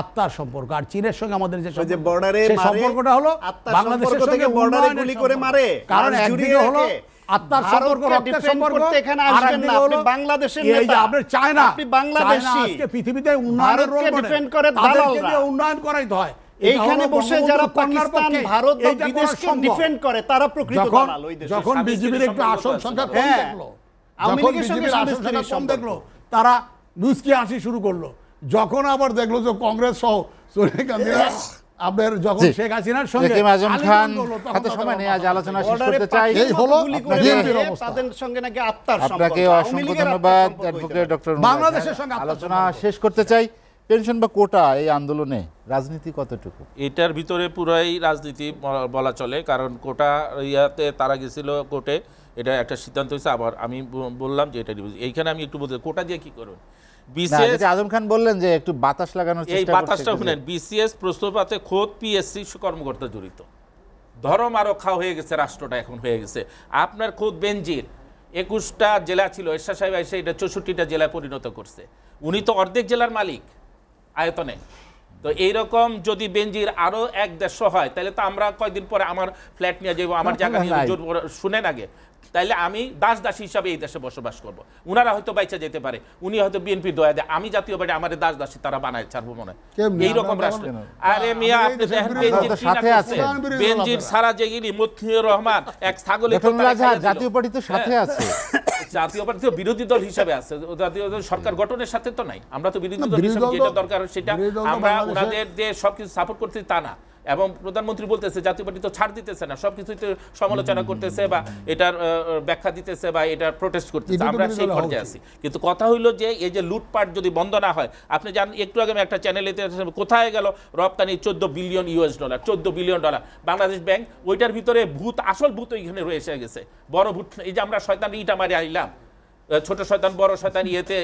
আত্মার সম্পর্ক আর চীনের সঙ্গে আমাদের যে বর্ডারে সম্পর্কটা হলো বাংলাদেশের সঙ্গে বর্ডারে গুলি করে মারে কারণ একদিকে হলো আত্মার সম্পর্ক রক্তের সম্পর্ক এখানে আসবেন না আপনি বাংলাদেশের নেতা এই যে আপনি আপনি বাংলাদেশী আজকে পৃথিবীতে উন্নয়নের রোল ডিফেন্ড করে দালালরা উন্নয়ন করাইতে হয় এইখানে বসে যারা পাকিস্তান ভারত বা বিদেশকে ডিফেন্ড করে তারা প্রকৃত দালাল ওই দেশে যখন বিজেপির একটু আসন সংখ্যা কম হ্যাঁ, দেখলো সঙ্গে আসন সংখ্যা কম দেখলো তারা নুসকি শুরু করলো যখন আবার দেখলো যে কংগ্রেস সহ সোনিয়া আপনার যখন শেখ হাসিনার সঙ্গে আজম খান হাতে সময় নেই আজ আলোচনা শেষ করতে চাই এই হলো তাদের সঙ্গে নাকি সম্পর্ক আপনাকে অসংখ্য ধন্যবাদ অ্যাডভোকেট ডক্টর বাংলাদেশের সঙ্গে আলোচনা শেষ করতে চাই পেনশন বা কোটা এই আন্দোলনে রাজনীতি কতটুকু এটার ভিতরে পুরাই রাজনীতি বলা চলে কারণ কোটা ইয়াতে তারা গেছিল কোর্টে এটা একটা সিদ্ধান্ত হয়েছে আবার আমি বললাম যে এটা এইখানে আমি একটু বলতে কোটা দিয়ে কি করুন বিসিএস আজম খান বললেন যে একটু বাতাস লাগানোর এই বাতাসটা শুনেন বিসিএস প্রস্তাবাতে খোদ পিএসসি কর্মকর্তা জড়িত ধর্ম আরক্ষা হয়ে গেছে রাষ্ট্রটা এখন হয়ে গেছে আপনার খোদ বেঞ্জির একুশটা জেলা ছিল এরশা সাহেব এসে এটা চৌষট্টিটা জেলায় পরিণত করছে উনি তো অর্ধেক জেলার মালিক আয়তনে তো এইরকম যদি বেঞ্জির আরো এক দেশ হয় তাহলে তো আমরা কয়েকদিন পরে আমার ফ্ল্যাট নিয়ে যাবো আমার জায়গা নিয়ে শুনেন আগে তাইলে আমি দাস দাস হিসাবে এই দেশে বসবাস করব। উনারা হয়তো বাইচা যেতে পারে উনি হয়তো বিএনপি দয়া দেয় আমি জাতীয় পার্টি আমাদের দাস দাসী তারা বানায় ছাড়বো মনে হয় এইরকম রাষ্ট্র আরে মিয়া আপনি দেখেন বেঞ্জির সারা জেগিনি মতিউর রহমান এক ছাগলের জাতীয় পার্টি তো সাথে হ্যাঁ। আছে <laughs> জাতীয় পার্টি তো বিরোধী দল হিসাবে আছে জাতীয় দল সরকার গঠনের সাথে তো নাই আমরা তো বিরোধী দল হিসাবে যেটা দরকার সেটা আমরা ওনাদের যে সবকিছু সাপোর্ট করতে তা না এবং প্রধানমন্ত্রী বলতেছে জাতীয় পার্টি তো ছাড় দিতেছে না সব কিছুতে সমালোচনা করতেছে বা এটার ব্যাখ্যা দিতেছে বা এটার প্রোটেস্ট করতেছে আমরা সেই পর্যায়ে আছি কিন্তু কথা হইল যে এই যে লুটপাট যদি বন্ধ না হয় আপনি জান একটু আগে আমি একটা চ্যানেলে কোথায় গেল রপ্তানি চোদ্দ বিলিয়ন ইউএস ডলার চোদ্দ বিলিয়ন ডলার বাংলাদেশ ব্যাংক ওইটার ভিতরে ভূত আসল ভূত ওইখানে এসে গেছে বড় ভূত এই যে আমরা শয়তান ইটা মারি আইলাম ছোট শয়তান বড় শয়তান ইয়েতে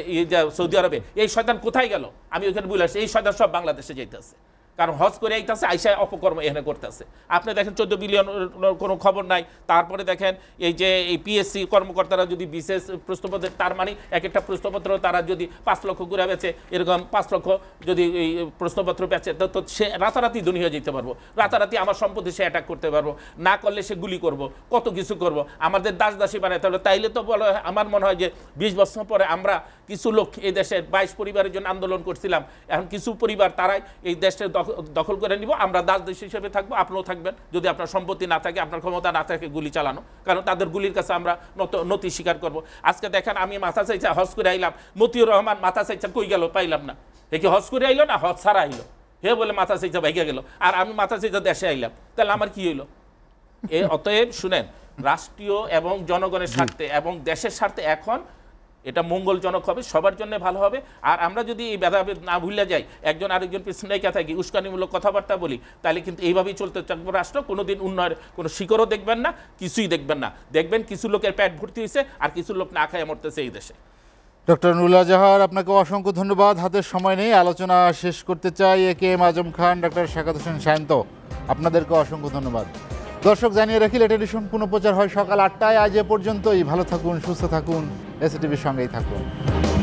সৌদি আরবে এই শয়তান কোথায় গেল আমি ওইখানে বুঝে এই শয়তান সব বাংলাদেশে আছে কারণ হজ করে আইতেছে আইসায় অপকর্ম এখানে করতেছে আপনি দেখেন চোদ্দ বিলিয়ন কোনো খবর নাই তারপরে দেখেন এই যে এই পিএসসি কর্মকর্তারা যদি বিশেষ প্রশ্নপত্র তার মানে এক একটা প্রশ্নপত্র তারা যদি পাঁচ লক্ষ করে বেচে এরকম পাঁচ লক্ষ যদি এই প্রশ্নপত্র বেছে তো সে রাতারাতি দুনিয়া হয়ে যেতে পারবো রাতারাতি আমার সম্পত্তি সে অ্যাটাক করতে পারবো না করলে সে গুলি করব কত কিছু করব আমাদের দাস দাসী বানায় তাহলে তাইলে তো বলো আমার মনে হয় যে বিশ বছর পরে আমরা কিছু লোক এই দেশের বাইশ পরিবারের জন্য আন্দোলন করছিলাম এখন কিছু পরিবার তারাই এই দেশের দখল করে নিব আমরা দাস দেশ হিসেবে থাকবো আপনিও থাকবেন যদি আপনার সম্পত্তি না থাকে আপনার ক্ষমতা না থাকে গুলি চালানো কারণ তাদের গুলির কাছে আমরা নত নতি স্বীকার করব আজকে দেখেন আমি মাথা চাইছে হজ করে আইলাম মতিউর রহমান মাথা চাইছে কই গেল পাইলাম না এ কি হজ করে আইলো না হজ ছাড়া আইলো হে বলে মাথা চাইছে ভাইগে গেল আর আমি মাথা চাইছে দেশে আইলাম তাহলে আমার কি হইলো এ অতএব শুনেন রাষ্ট্রীয় এবং জনগণের স্বার্থে এবং দেশের স্বার্থে এখন এটা মঙ্গলজনক হবে সবার জন্য ভালো হবে আর আমরা যদি এই ভেদাভেদ না ভুলে যাই একজন আরেকজন কে থাকি উস্কানিমূলক কথাবার্তা বলি তাহলে কিন্তু এইভাবেই চলতে থাকবে রাষ্ট্র কোনো দিন উন্নয়নের কোনো শিকড়ও দেখবেন না কিছুই দেখবেন না দেখবেন কিছু লোকের প্যাট ভর্তি হয়েছে আর কিছু লোক না খায় মরতেছে এই দেশে ডক্টর নুল্লা জাহার আপনাকে অসংখ্য ধন্যবাদ হাতের সময় নেই আলোচনা শেষ করতে চাই A K M Azam Khan doctor Shekhat Hossain Sayanta আপনাদেরকে অসংখ্য ধন্যবাদ দর্শক জানিয়ে রাখি লেট এডিশন পুনঃপ্রচার হয় সকাল আটটায় আজ এ পর্যন্তই ভালো থাকুন সুস্থ থাকুন এসএটিভির সঙ্গেই থাকুন